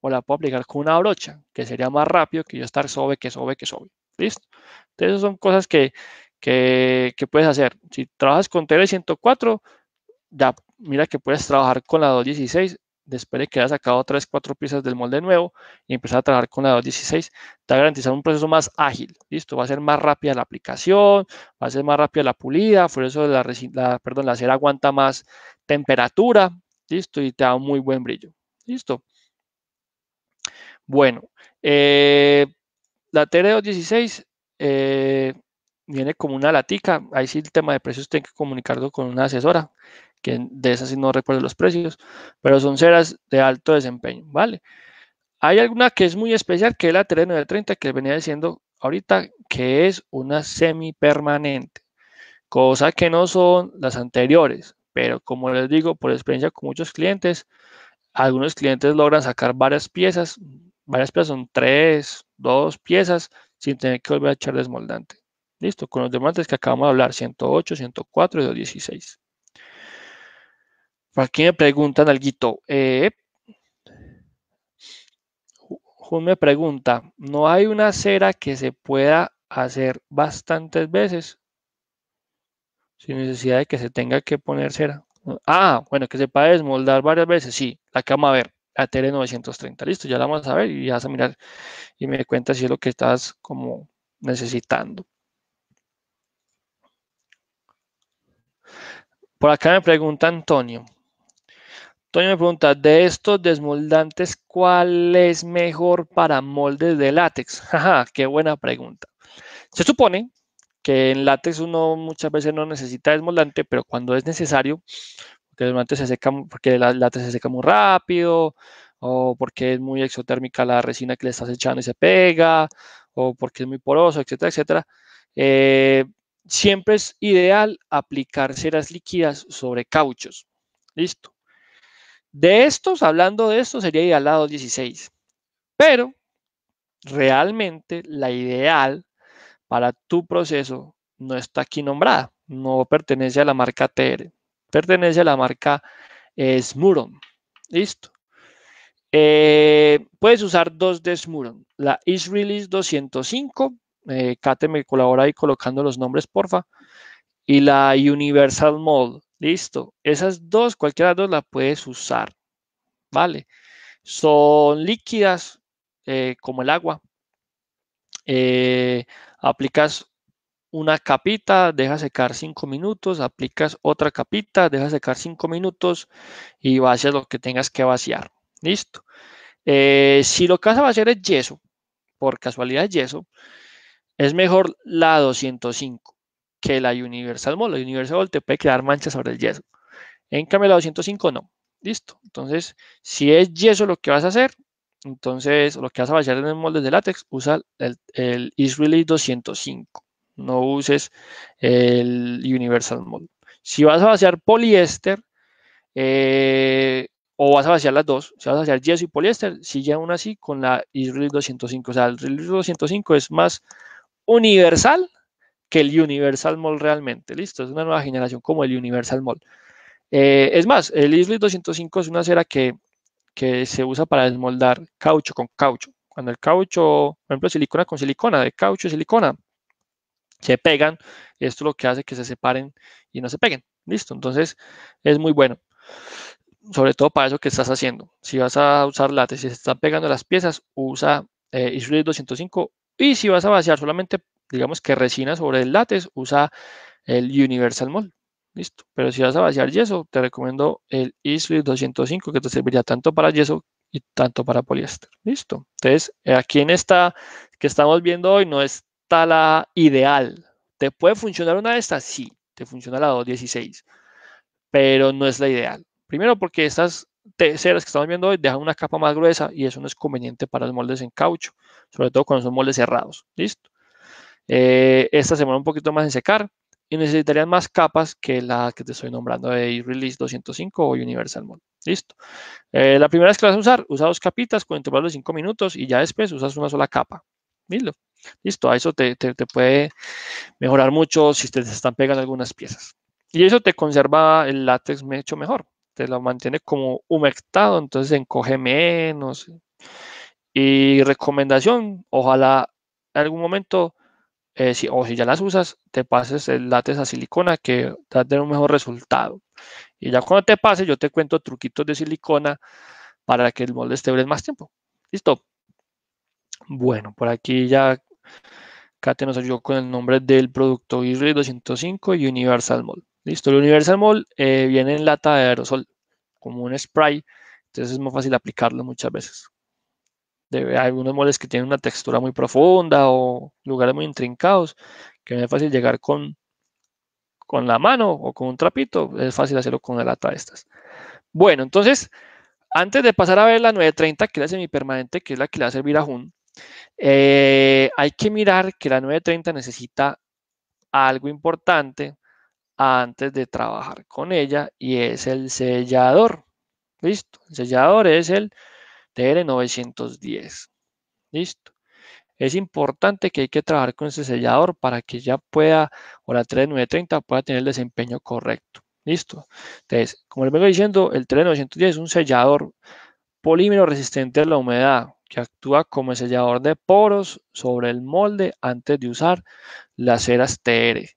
o la puedo aplicar con una brocha, que sería más rápido que yo estar sobre que sobre que sobre ¿Listo? Entonces, son cosas que, ¿Qué, puedes hacer? Si trabajas con t 104 ya mira que puedes trabajar con la 216 después de que hayas sacado 3, 4 piezas del molde nuevo y empezar a trabajar con la 216, te va a garantizar un proceso más ágil, ¿listo? Va a ser más rápida la aplicación, va a ser más rápida la pulida, por eso la, la, perdón, la cera aguanta más temperatura, ¿listo? Y te da un muy buen brillo, ¿listo? Bueno, eh, la TR216 eh, viene como una latica. Ahí sí el tema de precios tiene que comunicarlo con una asesora, que de esas sí no recuerdo los precios, pero son ceras de alto desempeño, ¿vale? Hay alguna que es muy especial, que es la 3930, que venía diciendo ahorita, que es una semipermanente, cosa que no son las anteriores, pero como les digo, por experiencia con muchos clientes, algunos clientes logran sacar varias piezas, varias piezas son tres, dos piezas, sin tener que volver a echar desmoldante. Listo, con los demandantes que acabamos de hablar, 108, 104 y 216. aquí me preguntan algo. Eh, Juan me pregunta, ¿no hay una cera que se pueda hacer bastantes veces? Sin necesidad de que se tenga que poner cera. Ah, bueno, que se pueda desmoldar varias veces. Sí, la que vamos a ver, la tele 930. Listo, ya la vamos a ver y ya vas a mirar y me cuenta si es lo que estás como necesitando. Por acá me pregunta Antonio. Antonio me pregunta, de estos desmoldantes, ¿cuál es mejor para moldes de látex? Jaja, qué buena pregunta. Se supone que en látex uno muchas veces no necesita desmoldante, pero cuando es necesario, porque el se seca, porque el látex se seca muy rápido, o porque es muy exotérmica la resina que le estás echando y se pega, o porque es muy poroso, etcétera, etcétera. Eh, Siempre es ideal aplicar ceras líquidas sobre cauchos. Listo. De estos, hablando de esto, sería ideal la 216. Pero realmente la ideal para tu proceso no está aquí nombrada. No pertenece a la marca TR. Pertenece a la marca eh, Smuron. Listo. Eh, puedes usar dos de Smuron. La Is Release 205 eh, Kate me colabora ahí colocando los nombres, porfa. Y la Universal Mold, listo. Esas dos, cualquiera de las dos la puedes usar, ¿vale? Son líquidas eh, como el agua. Eh, aplicas una capita, deja secar cinco minutos, aplicas otra capita, deja secar cinco minutos y vacias lo que tengas que vaciar. Listo. si lo que vas a vaciar es yeso, por casualidad es yeso, es mejor la 205 que la Universal Mold, La Universal Mold te puede quedar manchas sobre el yeso. En cambio, la 205 no. Listo. Entonces, si es yeso lo que vas a hacer, entonces lo que vas a vaciar en el molde de látex, usa el, el Israeli 205. No uses el Universal Mold. Si vas a vaciar poliéster, eh, o vas a vaciar las dos, si vas a vaciar yeso y poliéster, sigue aún así con la release 205. O sea, el release 205 es más universal que el Universal Mall realmente. Listo, es una nueva generación como el Universal Mall. Eh, es más, el Islis 205 es una cera que, se usa para desmoldar caucho con caucho. Cuando el caucho, por ejemplo, silicona con silicona, de caucho y silicona, se pegan. Esto es lo que hace que se separen y no se peguen. Listo, entonces es muy bueno. Sobre todo para eso que estás haciendo. Si vas a usar látex y se están pegando las piezas, usa eh, Islis 205 y si vas a vaciar solamente, digamos que resina sobre el látex, usa el Universal Mold. Listo. Pero si vas a vaciar yeso, te recomiendo el Isli 205, que te serviría tanto para yeso y tanto para poliéster. Listo. Entonces, eh, aquí en esta que estamos viendo hoy no está la ideal. ¿Te puede funcionar una de estas? Sí, te funciona la 216, pero no es la ideal. Primero porque estas teceras que estamos viendo hoy dejan una capa más gruesa y eso no es conveniente para los moldes en caucho, sobre todo cuando son moldes cerrados. Listo. Eh, esta se mueve un poquito más en secar y necesitarían más capas que la que te estoy nombrando de Release 205 o Universal Mold. Listo. Eh, la primera vez que la vas a usar, usa dos capitas con intervalo de 5 minutos y ya después usas una sola capa. Listo. Listo. A eso te, te, puede mejorar mucho si te están pegando algunas piezas. Y eso te conserva el látex hecho mejor te lo mantiene como humectado, entonces encoge menos. Y recomendación, ojalá en algún momento, eh, si, o si ya las usas, te pases el látex a silicona que te va tener un mejor resultado. Y ya cuando te pase, yo te cuento truquitos de silicona para que el molde esté más tiempo. ¿Listo? Bueno, por aquí ya Kate nos ayudó con el nombre del producto IRI 205 y Universal Mold. Listo, el Universal Mall eh, viene en lata de aerosol, como un spray, entonces es muy fácil aplicarlo muchas veces. hay algunos moles que tienen una textura muy profunda o lugares muy intrincados, que no es fácil llegar con, con la mano o con un trapito, es fácil hacerlo con la lata de estas. Bueno, entonces, antes de pasar a ver la 930, que es la semipermanente, que es la que le va a servir a Jun, eh, hay que mirar que la 930 necesita algo importante antes de trabajar con ella y es el sellador. Listo. El sellador es el TR910. Listo. Es importante que hay que trabajar con ese sellador para que ya pueda, o la 3930 pueda tener el desempeño correcto. Listo. Entonces, como les vengo diciendo, el TR-910 es un sellador polímero resistente a la humedad que actúa como sellador de poros sobre el molde antes de usar las ceras TR.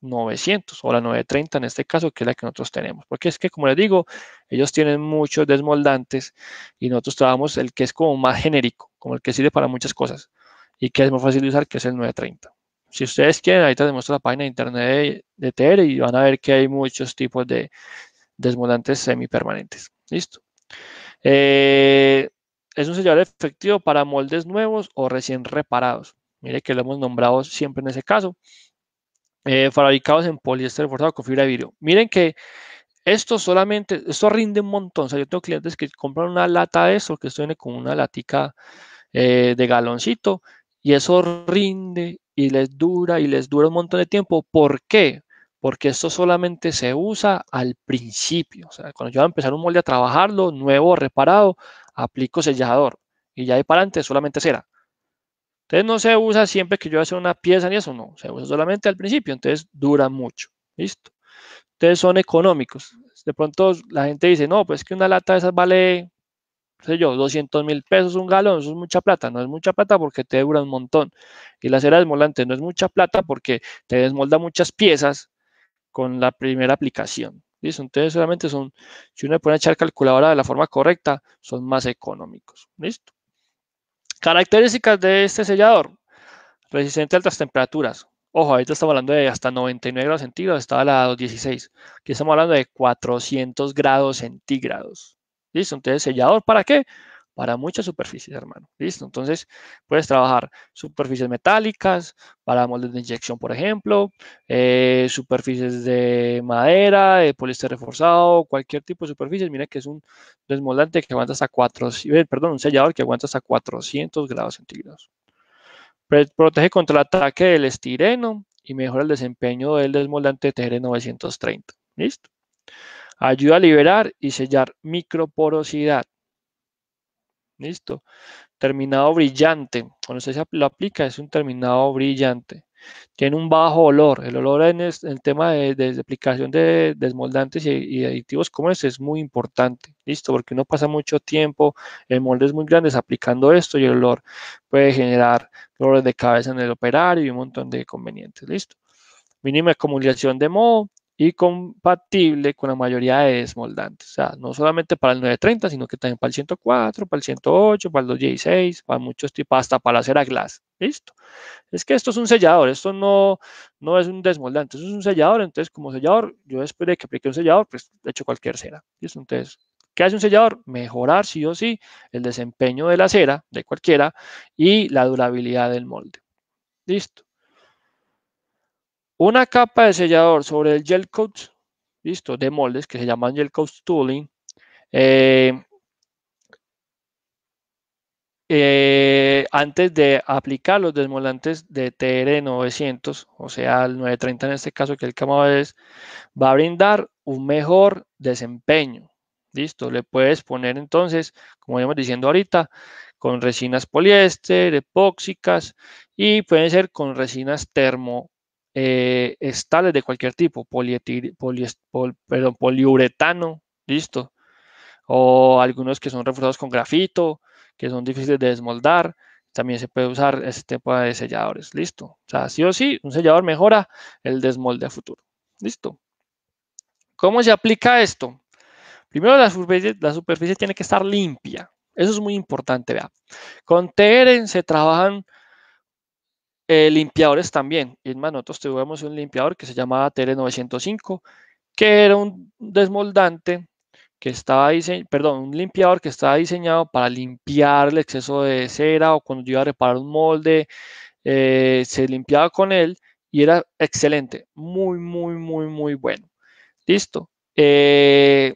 900 o la 930 en este caso, que es la que nosotros tenemos. Porque es que, como les digo, ellos tienen muchos desmoldantes y nosotros trabajamos el que es como más genérico, como el que sirve para muchas cosas y que es más fácil de usar, que es el 930. Si ustedes quieren, ahorita les muestro la página de internet de, TR y van a ver que hay muchos tipos de desmoldantes semipermanentes. Listo. Eh, es un sellador efectivo para moldes nuevos o recién reparados. Mire que lo hemos nombrado siempre en ese caso. Eh, fabricados en poliéster reforzado con fibra de vidrio. Miren que esto solamente, esto rinde un montón. O sea, yo tengo clientes que compran una lata de eso, que esto viene con una latica eh, de galoncito, y eso rinde y les dura y les dura un montón de tiempo. ¿Por qué? Porque esto solamente se usa al principio. O sea, cuando yo voy a empezar un molde a trabajarlo, nuevo, reparado, aplico sellador. Y ya de para adelante solamente será. Entonces no se usa siempre que yo voy una pieza ni eso, no, se usa solamente al principio, entonces dura mucho, ¿listo? Entonces son económicos. De pronto la gente dice, no, pues que una lata de esas vale, no sé yo, 200 mil pesos un galón, eso es mucha plata, no es mucha plata porque te dura un montón. Y la cera desmolante no es mucha plata porque te desmolda muchas piezas con la primera aplicación. ¿Listo? Entonces solamente son, si uno le pone a echar calculadora de la forma correcta, son más económicos. ¿Listo? Características de este sellador. Resistente a altas temperaturas. Ojo, ahorita estamos hablando de hasta 99 grados centígrados, estaba la 216. Aquí estamos hablando de 400 grados centígrados. ¿Listo? Entonces, sellador, ¿para qué? para muchas superficies, hermano. Listo. Entonces, puedes trabajar superficies metálicas para moldes de inyección, por ejemplo, eh, superficies de madera, de poliéster reforzado, cualquier tipo de superficies. Mira que es un desmoldante que aguanta hasta 400, eh, perdón, un sellador que aguanta hasta 400 grados centígrados. Protege contra el ataque del estireno y mejora el desempeño del desmoldante de TR 930. Listo. Ayuda a liberar y sellar microporosidad Listo. Terminado brillante. Cuando usted se lo aplica, es un terminado brillante. Tiene un bajo olor. El olor en el, tema de, aplicación de desmoldantes y, aditivos como este es muy importante. Listo, porque uno pasa mucho tiempo en moldes muy grandes aplicando esto y el olor puede generar dolores de cabeza en el operario y un montón de inconvenientes. Listo. Mínima acumulación de moho y compatible con la mayoría de desmoldantes. O sea, no solamente para el 930, sino que también para el 104, para el 108, para el 2J6, para muchos tipos, hasta para la cera glass. Listo. Es que esto es un sellador, esto no, no es un desmoldante, esto es un sellador. Entonces, como sellador, yo después de que aplique un sellador, pues he hecho cualquier cera. ¿Listo? Entonces, ¿qué hace un sellador? Mejorar sí o sí el desempeño de la cera, de cualquiera, y la durabilidad del molde. Listo. Una capa de sellador sobre el gel coat, listo, de moldes que se llaman gel coat tooling. Eh, eh, antes de aplicar los desmoldantes de TR900, o sea, el 930 en este caso, que el camado es, va a brindar un mejor desempeño. Listo, le puedes poner entonces, como íbamos diciendo ahorita, con resinas poliéster, epóxicas y pueden ser con resinas termo eh, estales de cualquier tipo, poliuretano, listo, o algunos que son reforzados con grafito, que son difíciles de desmoldar, también se puede usar este tipo de selladores, listo. O sea, sí o sí, un sellador mejora el desmolde a futuro, listo. ¿Cómo se aplica esto? Primero la superficie, la superficie tiene que estar limpia, eso es muy importante, vea. Con TEREN se trabajan eh, limpiadores también. Y hermano, nosotros tuvimos un limpiador que se llamaba TL905, que era un desmoldante que estaba diseñado, perdón, un limpiador que estaba diseñado para limpiar el exceso de cera o cuando yo iba a reparar un molde, eh, se limpiaba con él y era excelente, muy, muy, muy, muy bueno. Listo. Eh,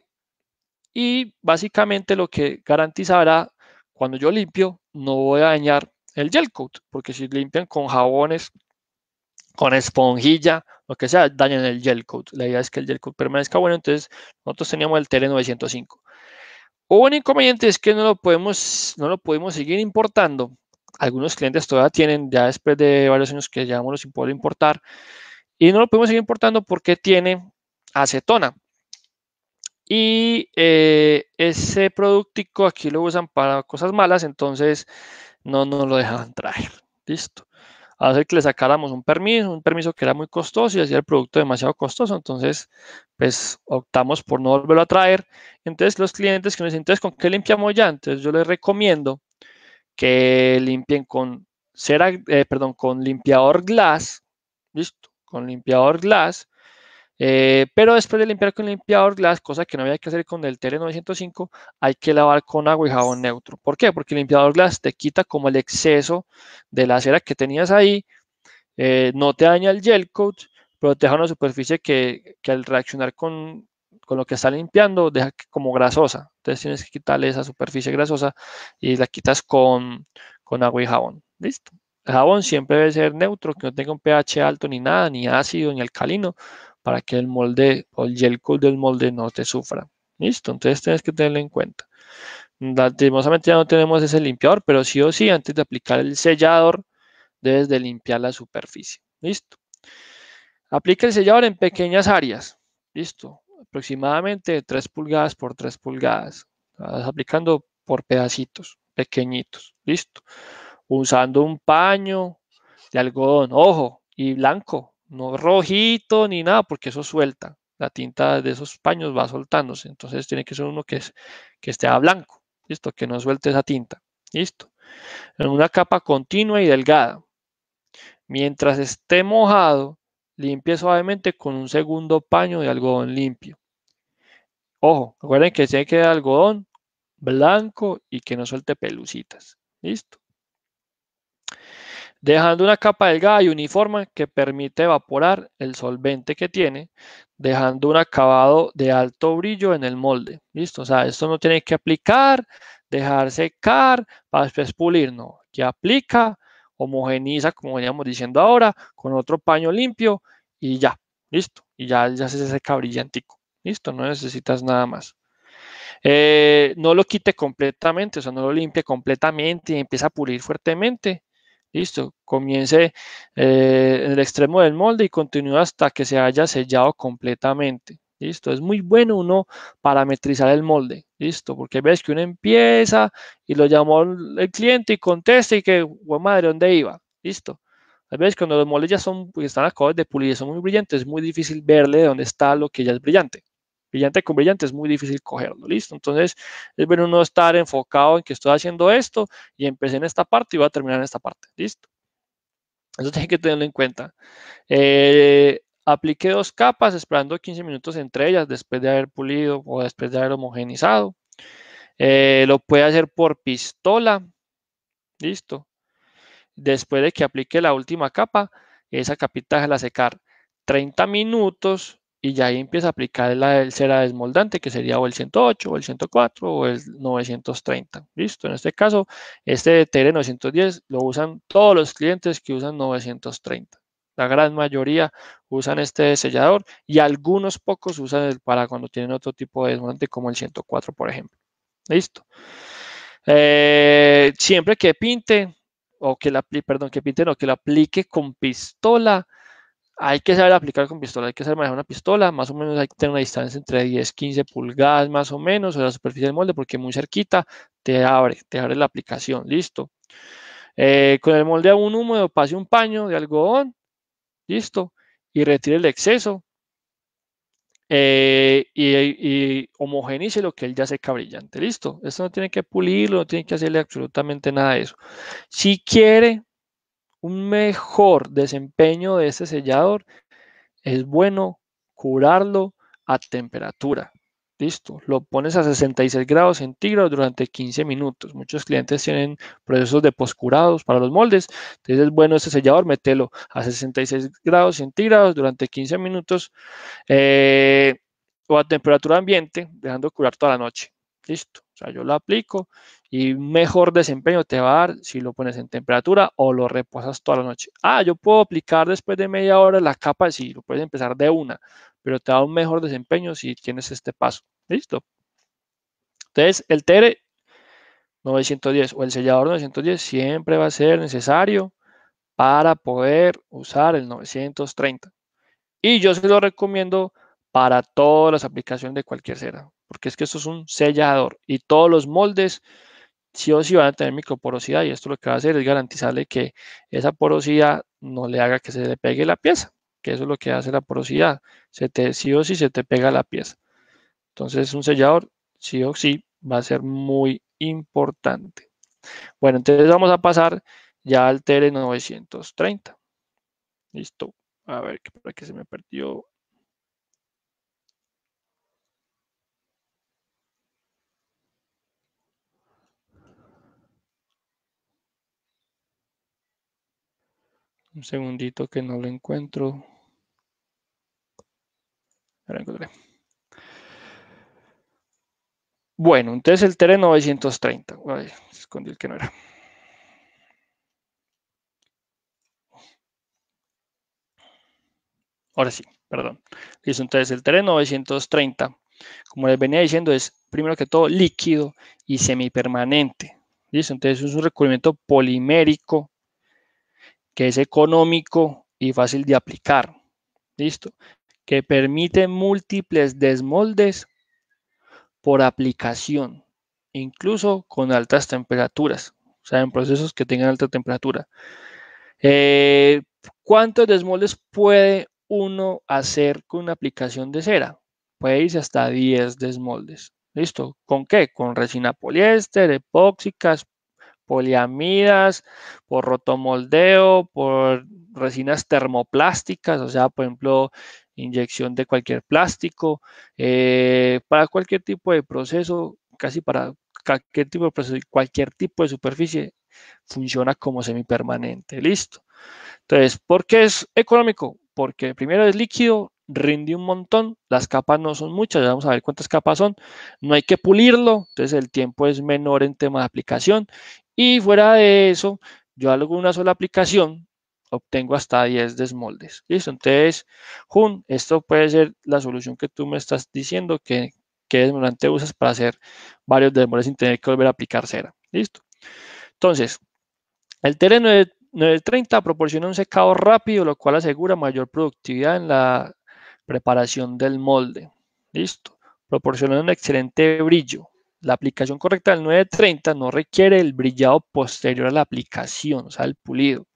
y básicamente lo que garantizará cuando yo limpio, no voy a dañar el gel coat, porque si limpian con jabones, con esponjilla, lo que sea, dañan el gel coat. La idea es que el gel coat permanezca bueno, entonces nosotros teníamos el tl 905 Un inconveniente es que no lo podemos, no lo seguir importando. Algunos clientes todavía tienen, ya después de varios años que llevamos sin poder importar, y no lo podemos seguir importando porque tiene acetona. Y eh, ese productico aquí lo usan para cosas malas, entonces no nos lo dejaban traer. Listo. Hace que le sacáramos un permiso, un permiso que era muy costoso y hacía el producto demasiado costoso. Entonces, pues optamos por no volverlo a traer. Entonces, los clientes que nos dicen, entonces, ¿con qué limpiamos ya? Entonces, yo les recomiendo que limpien con, cera, eh, perdón, con limpiador glass. Listo. Con limpiador glass eh, pero después de limpiar con limpiador glass, cosa que no había que hacer con el TL905, hay que lavar con agua y jabón neutro. ¿Por qué? Porque el limpiador glass te quita como el exceso de la cera que tenías ahí, eh, no te daña el gel coat, pero te deja una superficie que, al reaccionar con, lo que está limpiando, deja como grasosa. Entonces tienes que quitarle esa superficie grasosa y la quitas con, con agua y jabón. Listo. El jabón siempre debe ser neutro, que no tenga un pH alto ni nada, ni ácido, ni alcalino, para que el molde o el yelco del molde no te sufra. Listo, entonces tienes que tenerlo en cuenta. Lastimosamente ya no tenemos ese limpiador, pero sí o sí, antes de aplicar el sellador, debes de limpiar la superficie. Listo. Aplica el sellador en pequeñas áreas. Listo. Aproximadamente 3 pulgadas por 3 pulgadas. Vas aplicando por pedacitos pequeñitos. Listo. Usando un paño de algodón, ojo, y blanco no rojito ni nada, porque eso suelta. La tinta de esos paños va soltándose. Entonces tiene que ser uno que, es, que esté a blanco, ¿listo? Que no suelte esa tinta, ¿listo? En una capa continua y delgada. Mientras esté mojado, limpie suavemente con un segundo paño de algodón limpio. Ojo, recuerden que tiene que ser algodón blanco y que no suelte pelucitas. ¿Listo? dejando una capa delgada y uniforme que permite evaporar el solvente que tiene, dejando un acabado de alto brillo en el molde. ¿Listo? O sea, esto no tiene que aplicar, dejar secar para después pulir, no. Que aplica, homogeniza, como veníamos diciendo ahora, con otro paño limpio y ya. ¿Listo? Y ya, ya se seca brillantico. ¿Listo? No necesitas nada más. Eh, no lo quite completamente, o sea, no lo limpie completamente y empieza a pulir fuertemente Listo, comience eh, en el extremo del molde y continúe hasta que se haya sellado completamente. Listo, es muy bueno uno parametrizar el molde. Listo, porque ves que uno empieza y lo llamó el cliente y contesta y que, bueno, madre, ¿dónde iba? Listo. A veces cuando los moldes ya son, pues, están acabados de pulir, son muy brillantes, es muy difícil verle de dónde está lo que ya es brillante brillante con brillante es muy difícil cogerlo, listo. Entonces, es bueno no estar enfocado en que estoy haciendo esto y empecé en esta parte y voy a terminar en esta parte, listo. Eso tiene que tenerlo en cuenta. Eh, apliqué dos capas esperando 15 minutos entre ellas después de haber pulido o después de haber homogenizado. Eh, lo puede hacer por pistola, listo. Después de que aplique la última capa, esa capita la secar 30 minutos y ya ahí empieza a aplicar la del cera desmoldante, que sería o el 108, o el 104, o el 930. Listo, en este caso, este TR910 lo usan todos los clientes que usan 930. La gran mayoría usan este sellador y algunos pocos usan el para cuando tienen otro tipo de desmoldante, como el 104, por ejemplo. Listo. Eh, siempre que pinte, o que la, perdón, que pinte, no, que lo aplique con pistola, hay que saber aplicar con pistola, hay que saber manejar una pistola, más o menos hay que tener una distancia entre 10, 15 pulgadas más o menos de la superficie del molde, porque muy cerquita te abre, te abre la aplicación, listo. Eh, con el molde a un húmedo, pase un paño de algodón, listo, y retire el exceso eh, y, homogeneice lo que él ya seca brillante, listo. Esto no tiene que pulirlo, no tiene que hacerle absolutamente nada de eso. Si quiere, un mejor desempeño de ese sellador, es bueno curarlo a temperatura. Listo, lo pones a 66 grados centígrados durante 15 minutos. Muchos clientes tienen procesos de poscurados para los moldes. Entonces es bueno ese sellador, mételo a 66 grados centígrados durante 15 minutos eh, o a temperatura ambiente, dejando curar toda la noche. Listo. O sea, yo lo aplico y mejor desempeño te va a dar si lo pones en temperatura o lo reposas toda la noche. Ah, yo puedo aplicar después de media hora la capa, sí, lo puedes empezar de una, pero te da un mejor desempeño si tienes este paso. ¿Listo? Entonces, el Tere 910 o el sellador 910 siempre va a ser necesario para poder usar el 930. Y yo se lo recomiendo para todas las aplicaciones de cualquier cera porque es que esto es un sellador y todos los moldes sí o sí van a tener microporosidad y esto lo que va a hacer es garantizarle que esa porosidad no le haga que se le pegue la pieza, que eso es lo que hace la porosidad, se te, sí o sí se te pega la pieza. Entonces un sellador sí o sí va a ser muy importante. Bueno, entonces vamos a pasar ya al TL930. Listo. A ver, que para qué se me perdió. Un segundito que no lo encuentro. encontré. Bueno, entonces el TR 930. Ay, escondió el que no era. Ahora sí, perdón. Listo, entonces el TR 930, como les venía diciendo, es primero que todo líquido y semipermanente. Listo, entonces es un recubrimiento polimérico que es económico y fácil de aplicar. ¿Listo? Que permite múltiples desmoldes por aplicación, incluso con altas temperaturas, o sea, en procesos que tengan alta temperatura. Eh, ¿Cuántos desmoldes puede uno hacer con una aplicación de cera? Puede irse hasta 10 desmoldes. ¿Listo? ¿Con qué? Con resina poliéster, epóxicas, poliamidas, por rotomoldeo, por resinas termoplásticas, o sea, por ejemplo, inyección de cualquier plástico, eh, para cualquier tipo de proceso, casi para cualquier tipo de proceso cualquier tipo de superficie, funciona como semipermanente. Listo. Entonces, ¿por qué es económico? Porque primero es líquido, rinde un montón, las capas no son muchas, vamos a ver cuántas capas son, no hay que pulirlo, entonces el tiempo es menor en tema de aplicación y fuera de eso, yo hago una sola aplicación, obtengo hasta 10 desmoldes. ¿Listo? Entonces, Jun, esto puede ser la solución que tú me estás diciendo que, que usas para hacer varios desmoldes sin tener que volver a aplicar cera. ¿Listo? Entonces, el tl 930 proporciona un secado rápido, lo cual asegura mayor productividad en la preparación del molde. ¿Listo? Proporciona un excelente brillo, la aplicación correcta del 930 no requiere el brillado posterior a la aplicación, o sea, el pulido.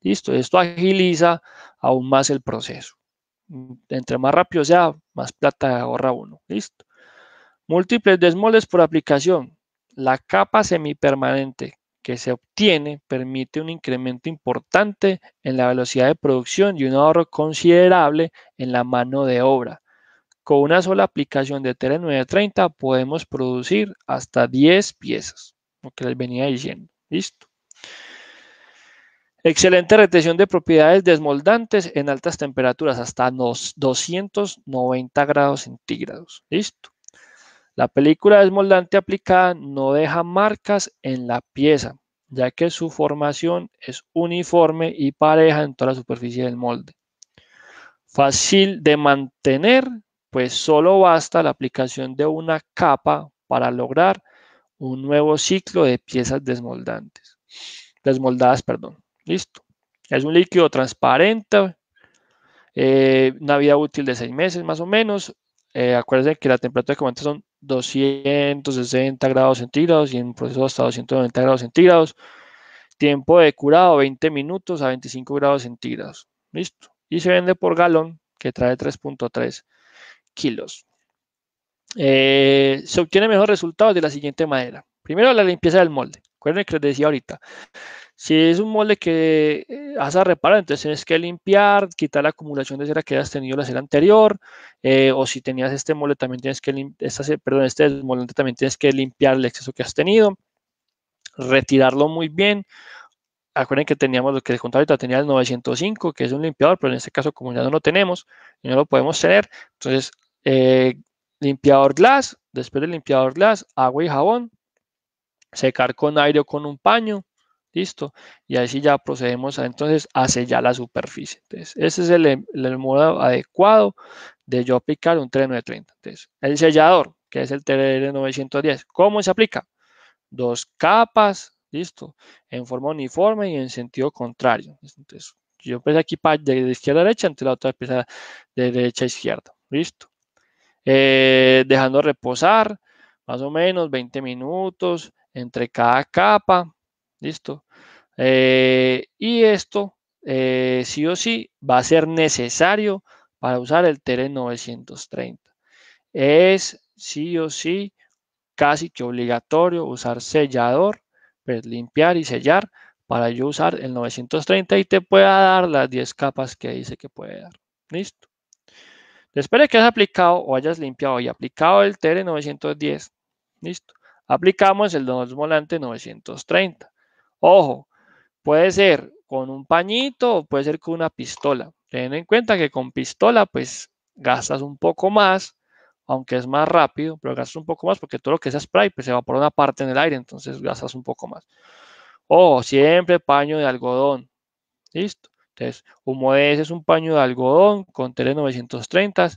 Listo, esto agiliza aún más el proceso. Entre más rápido sea, más plata ahorra uno. Listo. Múltiples desmoldes por aplicación. La capa semipermanente que se obtiene permite un incremento importante en la velocidad de producción y un ahorro considerable en la mano de obra. Con una sola aplicación de Tele 930 podemos producir hasta 10 piezas, lo que les venía diciendo. Listo. Excelente retención de propiedades desmoldantes en altas temperaturas, hasta 290 grados centígrados. Listo. La película desmoldante aplicada no deja marcas en la pieza, ya que su formación es uniforme y pareja en toda la superficie del molde. Fácil de mantener pues solo basta la aplicación de una capa para lograr un nuevo ciclo de piezas desmoldantes, desmoldadas, perdón. Listo. Es un líquido transparente, eh, una vida útil de seis meses más o menos. Eh, acuérdense que la temperatura de comandante son 260 grados centígrados y en un proceso hasta 290 grados centígrados. Tiempo de curado 20 minutos a 25 grados centígrados. Listo. Y se vende por galón que trae 3.3 kilos. Eh, se obtiene mejor resultados de la siguiente manera. Primero, la limpieza del molde. Recuerden que les decía ahorita. Si es un molde que eh, vas a reparar, entonces tienes que limpiar, quitar la acumulación de cera que has tenido la cera anterior, eh, o si tenías este molde también tienes que esta, perdón, este molde también tienes que limpiar el exceso que has tenido, retirarlo muy bien. Acuerden que teníamos lo que les contaba ahorita, tenía el 905, que es un limpiador, pero en este caso como ya no lo tenemos y no lo podemos tener, entonces eh, limpiador glass, después del limpiador glass, agua y jabón, secar con aire o con un paño, listo, y así ya procedemos a, entonces a sellar la superficie. Entonces, ese es el, modo adecuado de yo aplicar un 3930. Entonces, el sellador, que es el TR910, ¿cómo se aplica? Dos capas, listo, en forma uniforme y en sentido contrario. Entonces, yo empecé aquí de izquierda a derecha, entonces la otra empieza de derecha a izquierda, listo. Eh, dejando reposar más o menos 20 minutos entre cada capa, listo. Eh, y esto eh, sí o sí va a ser necesario para usar el Tere 930. Es sí o sí casi que obligatorio usar sellador, pues, limpiar y sellar para yo usar el 930 y te pueda dar las 10 capas que dice que puede dar. Listo. Después de que has aplicado o hayas limpiado y aplicado el TR910, listo, aplicamos el volante 930. Ojo, puede ser con un pañito o puede ser con una pistola. Ten en cuenta que con pistola pues gastas un poco más, aunque es más rápido, pero gastas un poco más porque todo lo que es spray pues, se va por una parte en el aire, entonces gastas un poco más. Ojo, siempre paño de algodón. Listo. Entonces, ese es un paño de algodón con tele 930.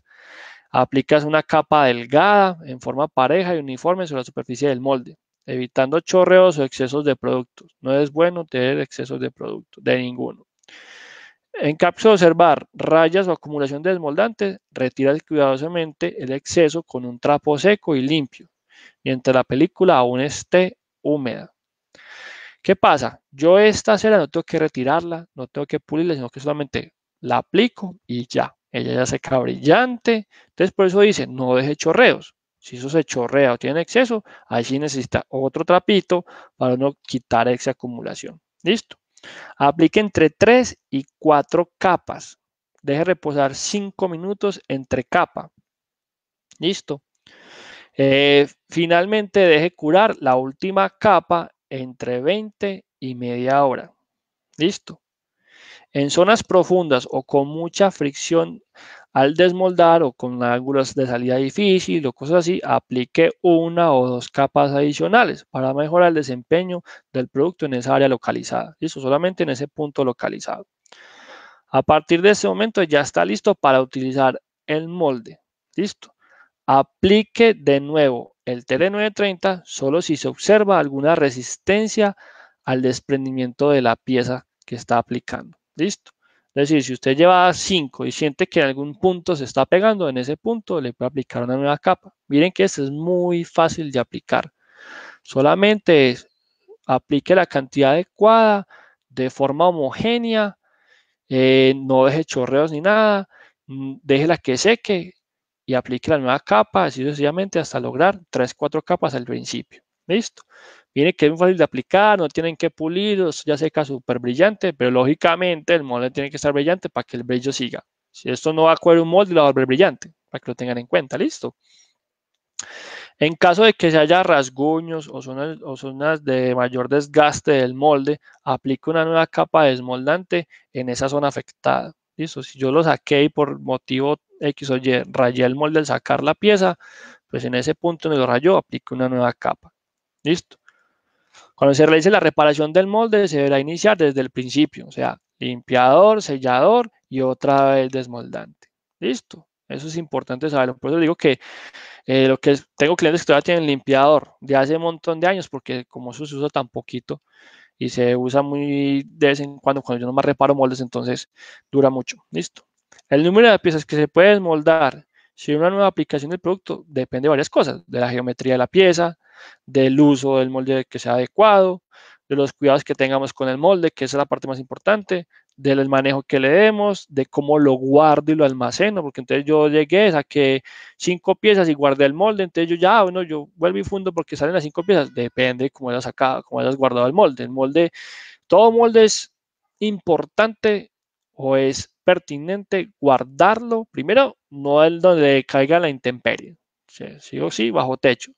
Aplicas una capa delgada en forma pareja y uniforme sobre la superficie del molde, evitando chorreos o excesos de productos. No es bueno tener excesos de productos, de ninguno. En caso de observar rayas o acumulación de desmoldantes, retiras cuidadosamente el exceso con un trapo seco y limpio, mientras la película aún esté húmeda. ¿Qué pasa? Yo esta cera no tengo que retirarla, no tengo que pulirla, sino que solamente la aplico y ya. Ella ya seca brillante. Entonces, por eso dice, no deje chorreos. Si eso se chorrea o tiene exceso, allí necesita otro trapito para no quitar esa acumulación. Listo. Aplique entre 3 y 4 capas. Deje reposar 5 minutos entre capa. Listo. Eh, finalmente deje curar la última capa entre 20 y media hora. Listo. En zonas profundas o con mucha fricción al desmoldar o con ángulos de salida difícil o cosas así, aplique una o dos capas adicionales para mejorar el desempeño del producto en esa área localizada. Listo, solamente en ese punto localizado. A partir de ese momento ya está listo para utilizar el molde. Listo. Aplique de nuevo el TD930 solo si se observa alguna resistencia al desprendimiento de la pieza que está aplicando. ¿Listo? Es decir, si usted lleva 5 y siente que en algún punto se está pegando, en ese punto le puede aplicar una nueva capa. Miren que esto es muy fácil de aplicar. Solamente aplique la cantidad adecuada, de forma homogénea, eh, no deje chorreos ni nada, mm, déjela que seque y aplique la nueva capa, así sucesivamente, hasta lograr 3, 4 capas al principio. Listo. Viene que es muy fácil de aplicar, no tienen que pulir, ya seca súper brillante, pero lógicamente el molde tiene que estar brillante para que el brillo siga. Si esto no va a coger un molde, lo va a volver brillante, para que lo tengan en cuenta. Listo. En caso de que se haya rasguños o zonas, zonas, de mayor desgaste del molde, Aplique una nueva capa desmoldante en esa zona afectada. ¿Listo? Si yo lo saqué por motivo X o Y, rayé el molde al sacar la pieza, pues en ese punto donde lo rayó, aplique una nueva capa. Listo. Cuando se realice la reparación del molde, se deberá iniciar desde el principio, o sea, limpiador, sellador y otra vez desmoldante. Listo. Eso es importante saberlo. Por eso digo que eh, lo que tengo clientes que todavía tienen limpiador de hace un montón de años, porque como eso se usa tan poquito y se usa muy de vez en cuando, cuando yo más reparo moldes, entonces dura mucho. Listo. El número de piezas que se puede moldar si una nueva aplicación del producto depende de varias cosas, de la geometría de la pieza, del uso del molde que sea adecuado, de los cuidados que tengamos con el molde, que es la parte más importante, del manejo que le demos, de cómo lo guardo y lo almaceno, porque entonces yo llegué, saqué cinco piezas y guardé el molde, entonces yo ya, ah, bueno, yo vuelvo y fundo porque salen las cinco piezas, depende cómo las sacado, cómo las guardado el molde. El molde, todo molde es importante o es pertinente guardarlo, primero, no el donde caiga la intemperie, sí o sí, bajo techo.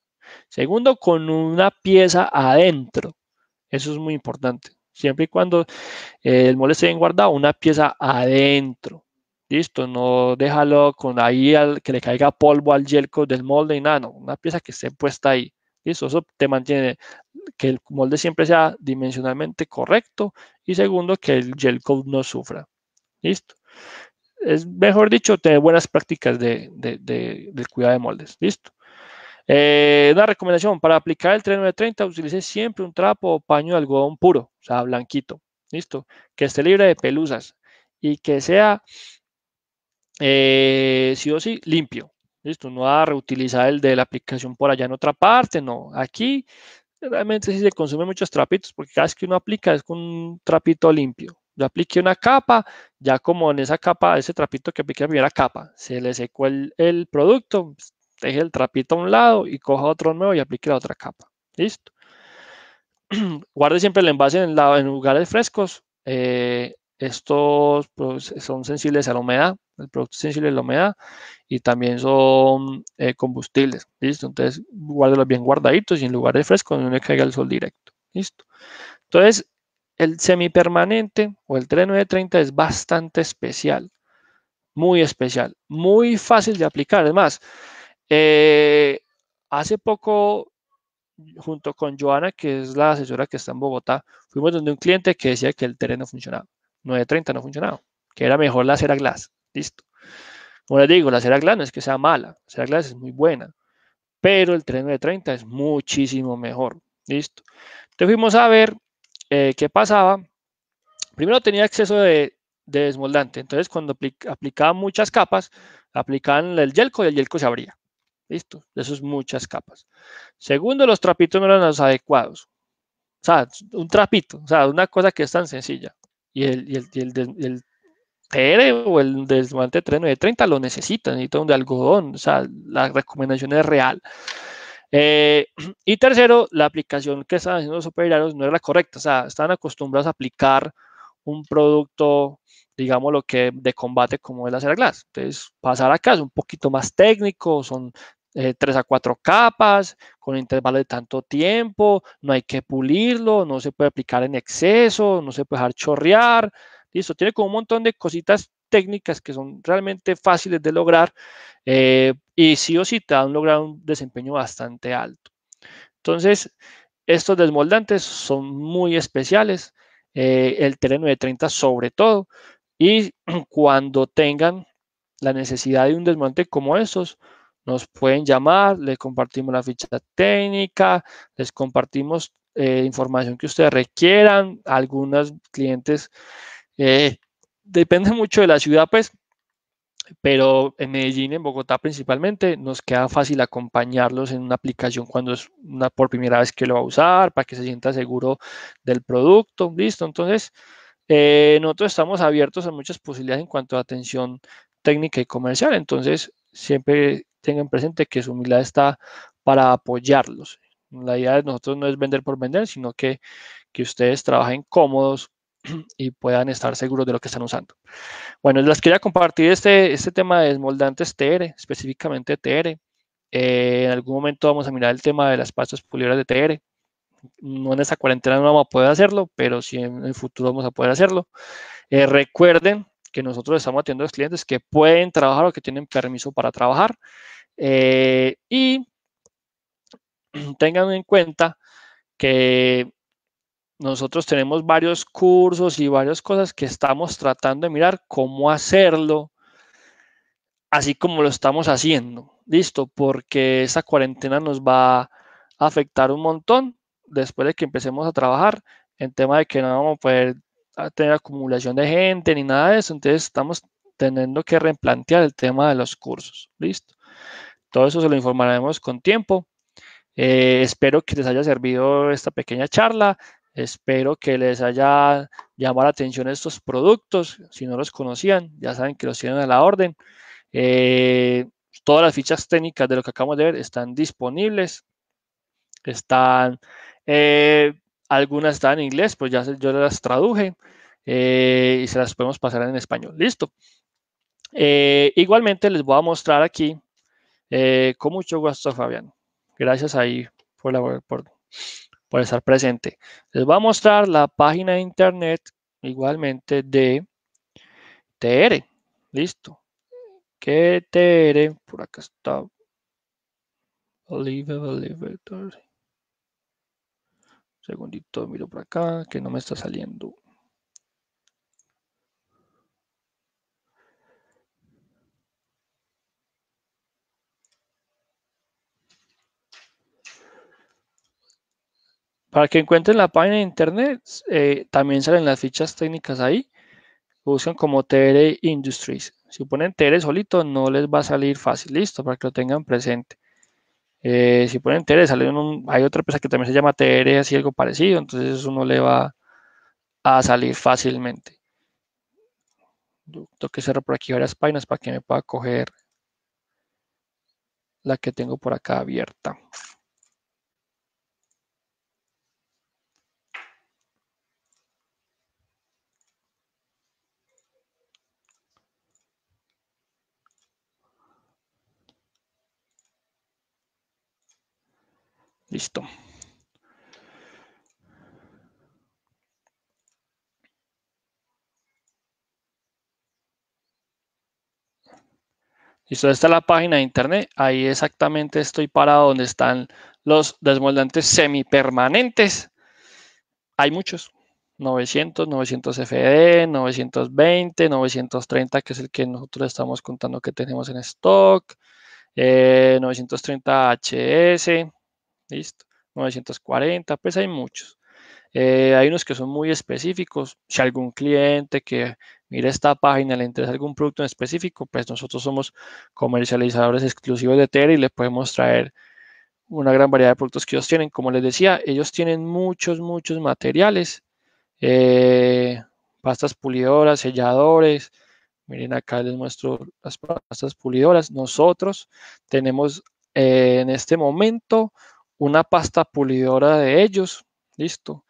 Segundo, con una pieza adentro. Eso es muy importante. Siempre y cuando eh, el molde esté bien guardado, una pieza adentro. Listo, no déjalo con ahí al, que le caiga polvo al yelco del molde y nada, no, una pieza que esté puesta ahí. Listo, eso te mantiene que el molde siempre sea dimensionalmente correcto y segundo, que el gel no sufra. Listo es mejor dicho, tener buenas prácticas de, cuidado de moldes. Listo. Eh, una recomendación, para aplicar el 3930 utilice siempre un trapo o paño de algodón puro, o sea, blanquito, listo, que esté libre de pelusas y que sea, eh, sí o sí, limpio, listo, no va a reutilizar el de la aplicación por allá en otra parte, no, aquí realmente se consume muchos trapitos, porque cada vez que uno aplica es con un trapito limpio, yo apliqué una capa, ya como en esa capa, ese trapito que apliqué la primera capa, se le secó el, producto, deje el trapito a un lado y coja otro nuevo y aplique la otra capa. Listo. Guarde siempre el envase en, en lugares frescos. Eh, estos pues, son sensibles a la humedad, el producto es sensible a la humedad y también son eh, combustibles. Listo. Entonces, guárdelos bien guardaditos y en lugares frescos donde no le caiga el sol directo. Listo. Entonces, el semipermanente o el 3930 es bastante especial, muy especial, muy fácil de aplicar. Además, eh, hace poco, junto con Joana, que es la asesora que está en Bogotá, fuimos donde un cliente que decía que el terreno funcionaba, 930 no funcionaba, que era mejor la cera glass. Listo. Como les digo, la cera glass no es que sea mala, la cera glass es muy buena, pero el 3930 es muchísimo mejor. Listo. Entonces fuimos a ver eh, ¿qué pasaba? Primero tenía exceso de, desmoldante, entonces cuando aplicaba muchas capas, aplicaban el yelco y el yelco se abría. Listo, eso es muchas capas. Segundo, los trapitos no eran los adecuados. O sea, un trapito, o sea, una cosa que es tan sencilla. Y el, y el, el, TR o el desmoldante 3930 lo necesitan, todo de algodón, o sea, la recomendación es real. Eh, y tercero, la aplicación que están haciendo los operarios no era la correcta, o sea, están acostumbrados a aplicar un producto, digamos, lo que de combate como es la cera glass. Entonces, pasar acá es un poquito más técnico, son eh, tres a cuatro capas, con intervalos de tanto tiempo, no hay que pulirlo, no se puede aplicar en exceso, no se puede dejar chorrear, listo, tiene como un montón de cositas técnicas que son realmente fáciles de lograr eh, y sí o sí te han logrado un desempeño bastante alto. Entonces, estos desmoldantes son muy especiales, eh, el T930 sobre todo, y cuando tengan la necesidad de un desmoldante como estos, nos pueden llamar, les compartimos la ficha técnica, les compartimos eh, información que ustedes requieran. Algunos clientes depende mucho de la ciudad, pues, pero en Medellín, en Bogotá principalmente, nos queda fácil acompañarlos en una aplicación cuando es una, por primera vez que lo va a usar, para que se sienta seguro del producto, listo. Entonces, eh, nosotros estamos abiertos a muchas posibilidades en cuanto a atención técnica y comercial, entonces siempre tengan presente que su humildad está para apoyarlos. La idea de nosotros no es vender por vender, sino que, que ustedes trabajen cómodos y puedan estar seguros de lo que están usando. Bueno, les quería compartir este, este tema de desmoldantes TR, específicamente TR. Eh, en algún momento vamos a mirar el tema de las pastas pulveras de TR. No en esta cuarentena no vamos a poder hacerlo, pero sí en el futuro vamos a poder hacerlo. Eh, recuerden que nosotros estamos atendiendo a los clientes que pueden trabajar o que tienen permiso para trabajar. Eh, y tengan en cuenta que nosotros tenemos varios cursos y varias cosas que estamos tratando de mirar cómo hacerlo, así como lo estamos haciendo. Listo, porque esa cuarentena nos va a afectar un montón después de que empecemos a trabajar en tema de que no vamos a poder tener acumulación de gente ni nada de eso. Entonces estamos teniendo que replantear el tema de los cursos. Listo. Todo eso se lo informaremos con tiempo. Eh, espero que les haya servido esta pequeña charla. Espero que les haya llamado la atención estos productos. Si no los conocían, ya saben que los tienen a la orden. Eh, todas las fichas técnicas de lo que acabamos de ver están disponibles. Están, eh, algunas están en inglés, pues ya yo las traduje eh, y se las podemos pasar en español. Listo. igualmente les voy a mostrar aquí, con mucho gusto, Fabián. Gracias ahí por la... Por, por estar presente. Les voy a mostrar la página de internet igualmente de TR. Listo. Que TR, por acá está. Olive, Segundito, miro por acá, que no me está saliendo. Para que encuentren la página de internet, eh, también salen las fichas técnicas ahí. Buscan como TR Industries. Si ponen TR solito, no les va a salir fácil. Listo, para que lo tengan presente. Eh, si ponen TR, hay otra empresa que también se llama TR, así algo parecido. Entonces, eso no le va a salir fácilmente. tengo que cerrar por aquí varias páginas para que me pueda coger la que tengo por acá abierta. Listo. Listo, esta es la página de internet. Ahí exactamente estoy parado donde están los desmoldantes semipermanentes. Hay muchos. 900, 900 FD, 920, 930, que es el que nosotros estamos contando que tenemos en stock, 930 eh, HS, ¿listo? 940, pues hay muchos. Eh, hay unos que son muy específicos. Si algún cliente que mire esta página le interesa algún producto en específico, pues nosotros somos comercializadores exclusivos de Tera y le podemos traer una gran variedad de productos que ellos tienen. Como les decía, ellos tienen muchos, muchos materiales. Eh, pastas pulidoras, selladores. Miren acá les muestro las pastas pulidoras. Nosotros tenemos eh, en este momento una pasta pulidora de ellos, listo.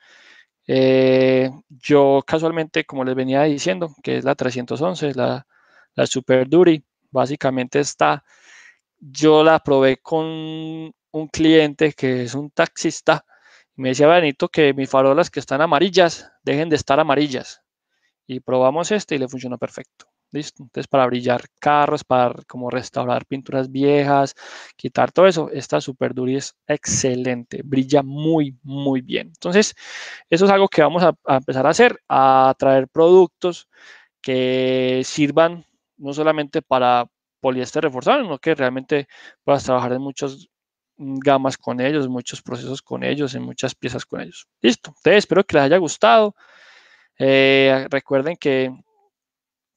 Eh, yo casualmente, como les venía diciendo, que es la 311, la, la Super Duty, básicamente está, yo la probé con un cliente que es un taxista, me decía Benito que mis farolas que están amarillas, dejen de estar amarillas. Y probamos este y le funcionó perfecto. ¿Listo? Entonces, para brillar carros, para como restaurar pinturas viejas, quitar todo eso, esta Super y es excelente, brilla muy, muy bien. Entonces, eso es algo que vamos a, empezar a hacer, a traer productos que sirvan no solamente para poliéster reforzado, sino que realmente puedas trabajar en muchas gamas con ellos, muchos procesos con ellos, en muchas piezas con ellos. Listo. Entonces, espero que les haya gustado. Eh, recuerden que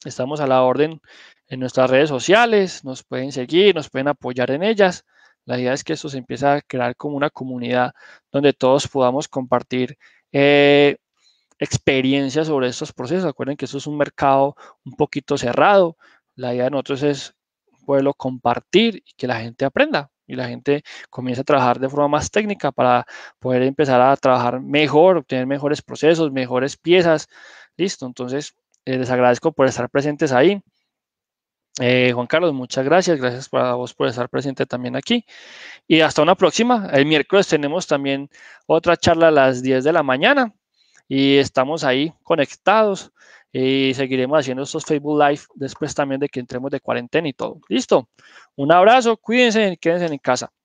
Estamos a la orden en nuestras redes sociales, nos pueden seguir, nos pueden apoyar en ellas. La idea es que esto se empiece a crear como una comunidad donde todos podamos compartir eh, experiencias sobre estos procesos. Acuerden que esto es un mercado un poquito cerrado. La idea de nosotros es poderlo compartir y que la gente aprenda y la gente comience a trabajar de forma más técnica para poder empezar a trabajar mejor, obtener mejores procesos, mejores piezas. Listo, entonces eh, les agradezco por estar presentes ahí. Eh, Juan Carlos, muchas gracias. Gracias para vos por estar presente también aquí. Y hasta una próxima. El miércoles tenemos también otra charla a las 10 de la mañana y estamos ahí conectados y seguiremos haciendo estos Facebook Live después también de que entremos de cuarentena y todo. Listo. Un abrazo, cuídense, quédense en casa.